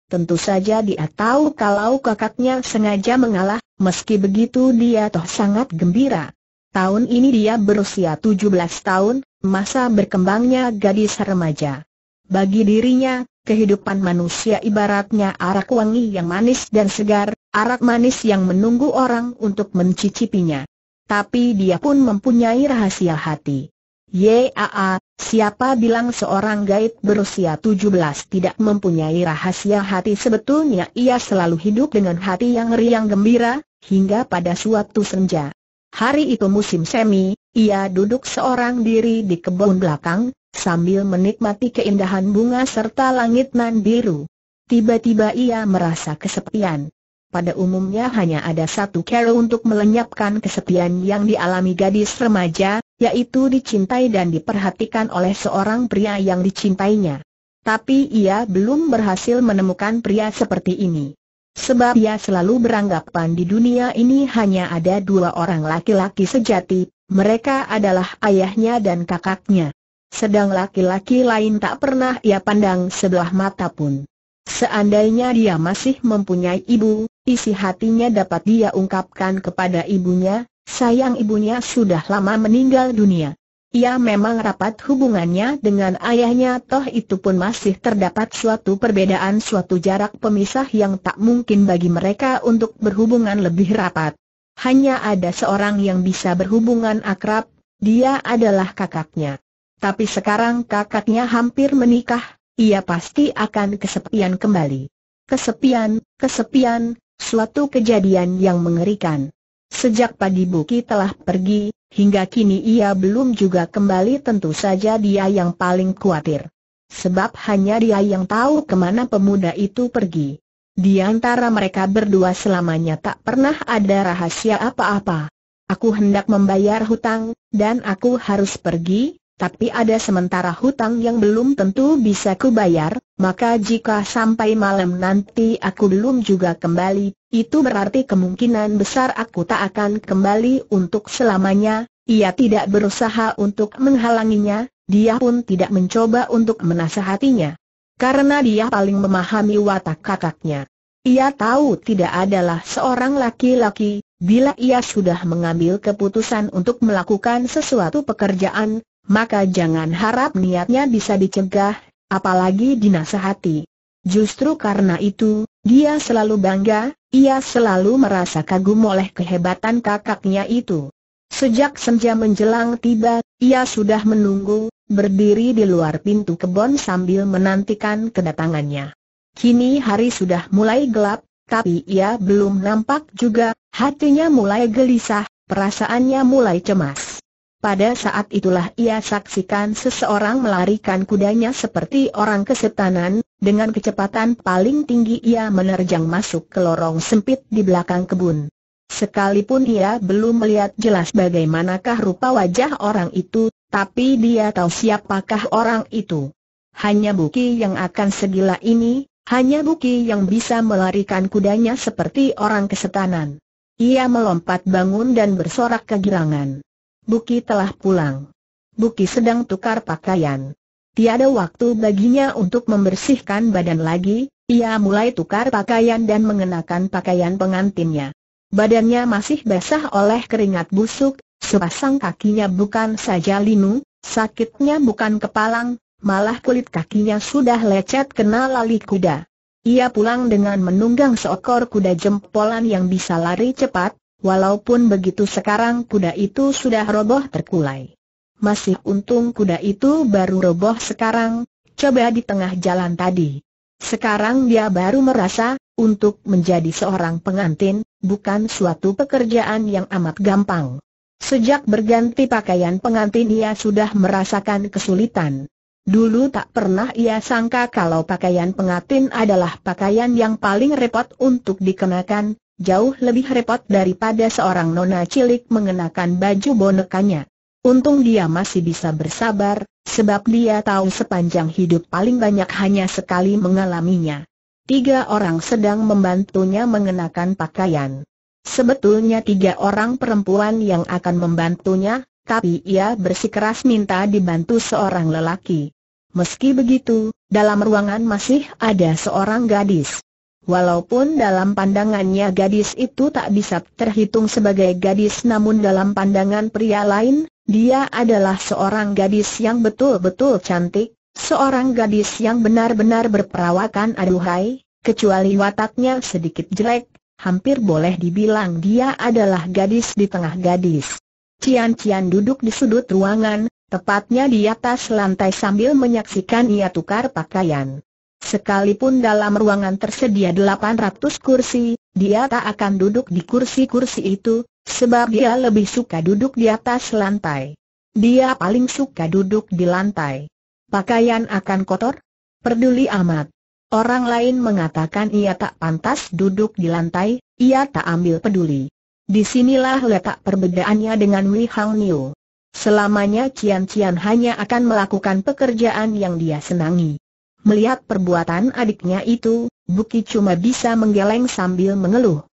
Tentu saja dia tahu kalau kakaknya sengaja mengalah, meski begitu dia toh sangat gembira. Tahun ini dia berusia 17 tahun, masa berkembangnya gadis remaja. Bagi dirinya, kehidupan manusia ibaratnya arak wangi yang manis dan segar, arak manis yang menunggu orang untuk mencicipinya. Tapi dia pun mempunyai rahasia hati. Yaa, siapa bilang seorang gaib berusia 17 tidak mempunyai rahasia hati sebetulnya ia selalu hidup dengan hati yang riang gembira, hingga pada suatu senja. Hari itu musim semi, ia duduk seorang diri di kebun belakang, sambil menikmati keindahan bunga serta langit nan biru. Tiba-tiba ia merasa kesepian. Pada umumnya hanya ada satu cara untuk melenyapkan kesepian yang dialami gadis remaja, yaitu dicintai dan diperhatikan oleh seorang pria yang dicintainya. Tapi ia belum berhasil menemukan pria seperti ini. Sebab ia selalu beranggapan di dunia ini hanya ada dua orang laki-laki sejati, mereka adalah ayahnya dan kakaknya. Sedang laki-laki lain tak pernah ia pandang sebelah mata pun. Seandainya dia masih mempunyai ibu, isi hatinya dapat dia ungkapkan kepada ibunya, Sayang ibunya sudah lama meninggal dunia. Ia memang rapat hubungannya dengan ayahnya toh itu pun masih terdapat suatu perbedaan suatu jarak pemisah yang tak mungkin bagi mereka untuk berhubungan lebih rapat. Hanya ada seorang yang bisa berhubungan akrab, dia adalah kakaknya. Tapi sekarang kakaknya hampir menikah, ia pasti akan kesepian kembali. Kesepian, kesepian, suatu kejadian yang mengerikan. Sejak pagi Buki telah pergi, hingga kini ia belum juga kembali tentu saja dia yang paling khawatir. Sebab hanya dia yang tahu kemana pemuda itu pergi. Di antara mereka berdua selamanya tak pernah ada rahasia apa-apa. Aku hendak membayar hutang, dan aku harus pergi, tapi ada sementara hutang yang belum tentu bisa kubayar, maka jika sampai malam nanti aku belum juga kembali, itu berarti kemungkinan besar aku tak akan kembali untuk selamanya. Ia tidak berusaha untuk menghalanginya, dia pun tidak mencoba untuk menasehatinya, Karena dia paling memahami watak kakaknya. Ia tahu tidak adalah seorang laki-laki, bila ia sudah mengambil keputusan untuk melakukan sesuatu pekerjaan, maka jangan harap niatnya bisa dicegah, apalagi dinasehati. Justru karena itu, dia selalu bangga, ia selalu merasa kagum oleh kehebatan kakaknya itu. Sejak senja menjelang tiba, ia sudah menunggu, berdiri di luar pintu kebun sambil menantikan kedatangannya. Kini hari sudah mulai gelap, tapi ia belum nampak juga, hatinya mulai gelisah, perasaannya mulai cemas. Pada saat itulah ia saksikan seseorang melarikan kudanya seperti orang kesetanan, dengan kecepatan paling tinggi ia menerjang masuk ke lorong sempit di belakang kebun. Sekalipun ia belum melihat jelas bagaimanakah rupa wajah orang itu, tapi dia tahu siapakah orang itu. Hanya Buki yang akan segila ini, hanya Buki yang bisa melarikan kudanya seperti orang kesetanan. Ia melompat bangun dan bersorak kegirangan. Buki telah pulang. Buki sedang tukar pakaian. Tiada waktu baginya untuk membersihkan badan lagi, ia mulai tukar pakaian dan mengenakan pakaian pengantinnya. Badannya masih basah oleh keringat busuk, sepasang kakinya bukan saja linu, sakitnya bukan kepalang, malah kulit kakinya sudah lecet kena lali kuda. Ia pulang dengan menunggang seekor kuda jempolan yang bisa lari cepat, Walaupun begitu sekarang kuda itu sudah roboh terkulai. Masih untung kuda itu baru roboh sekarang, coba di tengah jalan tadi. Sekarang dia baru merasa, untuk menjadi seorang pengantin, bukan suatu pekerjaan yang amat gampang. Sejak berganti pakaian pengantin ia sudah merasakan kesulitan. Dulu tak pernah ia sangka kalau pakaian pengantin adalah pakaian yang paling repot untuk dikenakan, jauh lebih repot daripada seorang nona cilik mengenakan baju bonekanya. Untung dia masih bisa bersabar, sebab dia tahu sepanjang hidup paling banyak hanya sekali mengalaminya. Tiga orang sedang membantunya mengenakan pakaian. Sebetulnya tiga orang perempuan yang akan membantunya, tapi ia bersikeras minta dibantu seorang lelaki. Meski begitu, dalam ruangan masih ada seorang gadis. Walaupun dalam pandangannya gadis itu tak bisa terhitung sebagai gadis namun dalam pandangan pria lain, dia adalah seorang gadis yang betul-betul cantik, seorang gadis yang benar-benar berperawakan aduhai, kecuali wataknya sedikit jelek, hampir boleh dibilang dia adalah gadis di tengah gadis. Cian-cian duduk di sudut ruangan, tepatnya di atas lantai sambil menyaksikan ia tukar pakaian. Sekalipun dalam ruangan tersedia 800 kursi, dia tak akan duduk di kursi-kursi itu, sebab dia lebih suka duduk di atas lantai. Dia paling suka duduk di lantai. Pakaian akan kotor? Perduli amat. Orang lain mengatakan ia tak pantas duduk di lantai, ia tak ambil peduli. Disinilah letak perbedaannya dengan Wei Hang Niu. Selamanya Cian Cian hanya akan melakukan pekerjaan yang dia senangi. Melihat perbuatan adiknya itu, Buki cuma bisa menggeleng sambil mengeluh.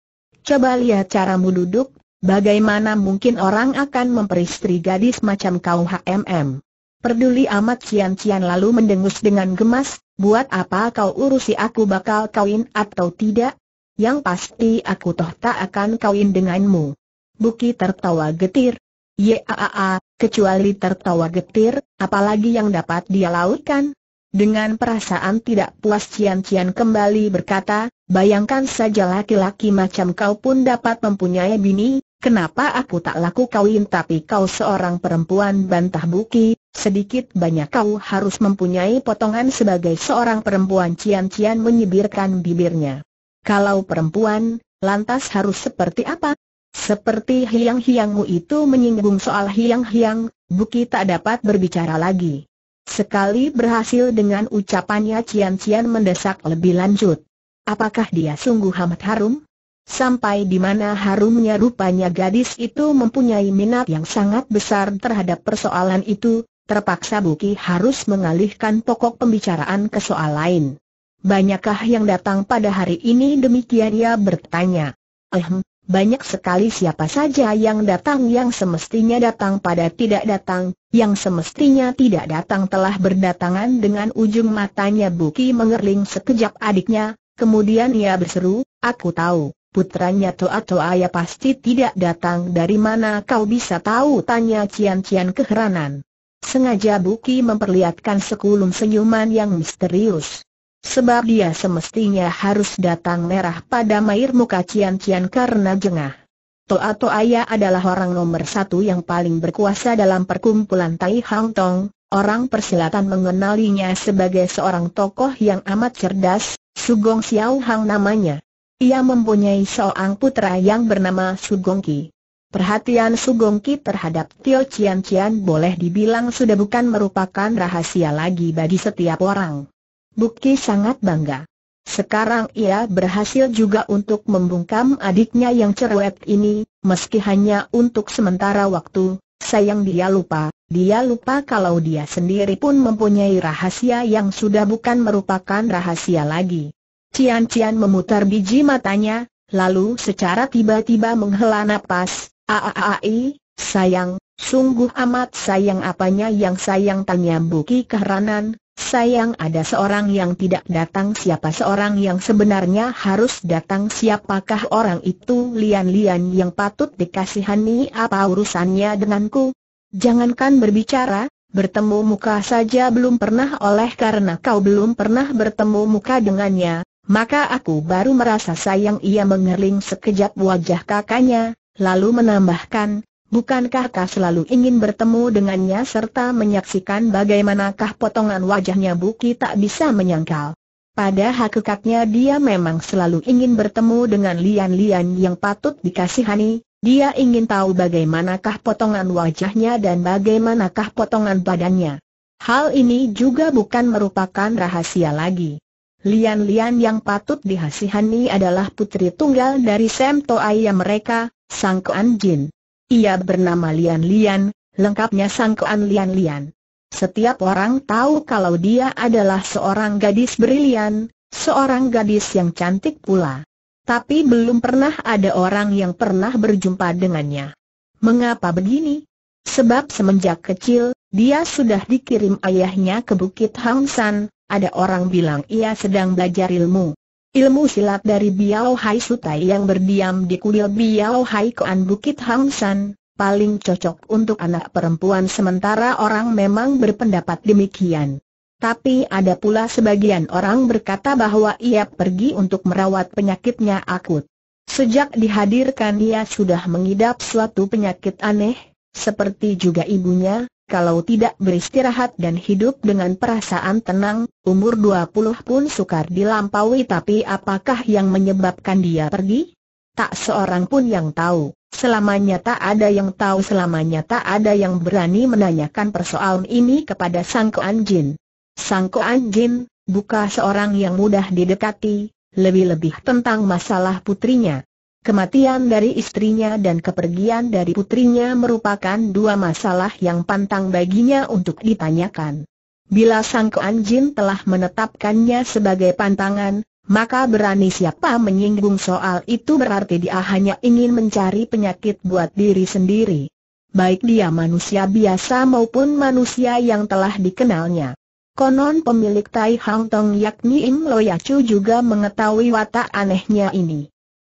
Coba lihat caramu duduk, bagaimana mungkin orang akan memperistri gadis macam kau HMM. Perduli amat cian-cian lalu mendengus dengan gemas, buat apa kau urusi aku bakal kawin atau tidak? Yang pasti aku toh tak akan kawin denganmu. Buki tertawa getir. Yaaa, kecuali tertawa getir, apalagi yang dapat dia lautkan? Dengan perasaan tidak puas Cian Cian kembali berkata, bayangkan saja laki-laki macam kau pun dapat mempunyai bini, kenapa aku tak laku kawin tapi kau seorang perempuan bantah buki, sedikit banyak kau harus mempunyai potongan sebagai seorang perempuan Cian Cian menyibirkan bibirnya. Kalau perempuan, lantas harus seperti apa? Seperti hiang-hiangmu itu menyinggung soal hiang-hiang, Buki tak dapat berbicara lagi. Sekali berhasil dengan ucapannya Cian-Cian mendesak lebih lanjut. Apakah dia sungguh amat harum? Sampai di mana harumnya rupanya gadis itu mempunyai minat yang sangat besar terhadap persoalan itu, terpaksa Buki harus mengalihkan pokok pembicaraan ke soal lain. Banyakkah yang datang pada hari ini demikian ia bertanya. Ehm, banyak sekali siapa saja yang datang yang semestinya datang pada tidak datang, yang semestinya tidak datang telah berdatangan dengan ujung matanya Buki mengerling sekejap adiknya, kemudian ia berseru, aku tahu, putranya Toa Toa ya pasti tidak datang dari mana kau bisa tahu tanya Cian Cian keheranan. Sengaja Buki memperlihatkan sekulum senyuman yang misterius. Sebab dia semestinya harus datang merah pada mair muka cian-cian karena jengah. Toa Ya adalah orang nomor satu yang paling berkuasa dalam perkumpulan Tai Hang Tong, orang persilatan mengenalinya sebagai seorang tokoh yang amat cerdas, Sugong Xiao Hang namanya. Ia mempunyai seorang putra yang bernama Sugong Ki. Perhatian Sugong Ki terhadap Tio Cian Cian boleh dibilang sudah bukan merupakan rahasia lagi bagi setiap orang. Bukti sangat bangga. Sekarang ia berhasil juga untuk membungkam adiknya yang cerewet ini, meski hanya untuk sementara waktu, sayang dia lupa, dia lupa kalau dia sendiri pun mempunyai rahasia yang sudah bukan merupakan rahasia lagi. Cian-cian memutar biji matanya, lalu secara tiba-tiba menghela napas, aaai, sayang, sungguh amat sayang apanya yang sayang tanya Buki keheranan, Sayang ada seorang yang tidak datang siapa seorang yang sebenarnya harus datang siapakah orang itu lian-lian yang patut dikasihani apa urusannya denganku? Jangankan berbicara, bertemu muka saja belum pernah oleh karena kau belum pernah bertemu muka dengannya, maka aku baru merasa sayang ia mengerling sekejap wajah kakaknya, lalu menambahkan, Bukankah kau selalu ingin bertemu dengannya serta menyaksikan bagaimanakah potongan wajahnya Buki tak bisa menyangkal. Pada hakikatnya dia memang selalu ingin bertemu dengan Lian-Lian yang patut dikasihani, dia ingin tahu bagaimanakah potongan wajahnya dan bagaimanakah potongan badannya. Hal ini juga bukan merupakan rahasia lagi. Lian-Lian yang patut dikasihani adalah putri tunggal dari Sem Toai yang mereka, Sang Kuan Jin. Ia bernama Lian Lian, lengkapnya kean Lian Lian. Setiap orang tahu kalau dia adalah seorang gadis brilian, seorang gadis yang cantik pula. Tapi belum pernah ada orang yang pernah berjumpa dengannya. Mengapa begini? Sebab semenjak kecil, dia sudah dikirim ayahnya ke Bukit Hang ada orang bilang ia sedang belajar ilmu. Ilmu silat dari Biao Hai Sutai yang berdiam di kuil Biao Hai Koan Bukit Hang San, paling cocok untuk anak perempuan sementara orang memang berpendapat demikian. Tapi ada pula sebagian orang berkata bahwa ia pergi untuk merawat penyakitnya akut. Sejak dihadirkan ia sudah mengidap suatu penyakit aneh, seperti juga ibunya, kalau tidak beristirahat dan hidup dengan perasaan tenang, umur 20 pun sukar dilampaui tapi apakah yang menyebabkan dia pergi? Tak seorang pun yang tahu, selamanya tak ada yang tahu selamanya tak ada yang berani menanyakan persoalan ini kepada Sang Koan Jin. Sang Koan Jin, buka seorang yang mudah didekati, lebih-lebih tentang masalah putrinya. Kematian dari istrinya dan kepergian dari putrinya merupakan dua masalah yang pantang baginya untuk ditanyakan. Bila Sang keanjin telah menetapkannya sebagai pantangan, maka berani siapa menyinggung soal itu berarti dia hanya ingin mencari penyakit buat diri sendiri. Baik dia manusia biasa maupun manusia yang telah dikenalnya. Konon pemilik Tai Hang Tong yakni Im Yacu juga mengetahui watak anehnya ini.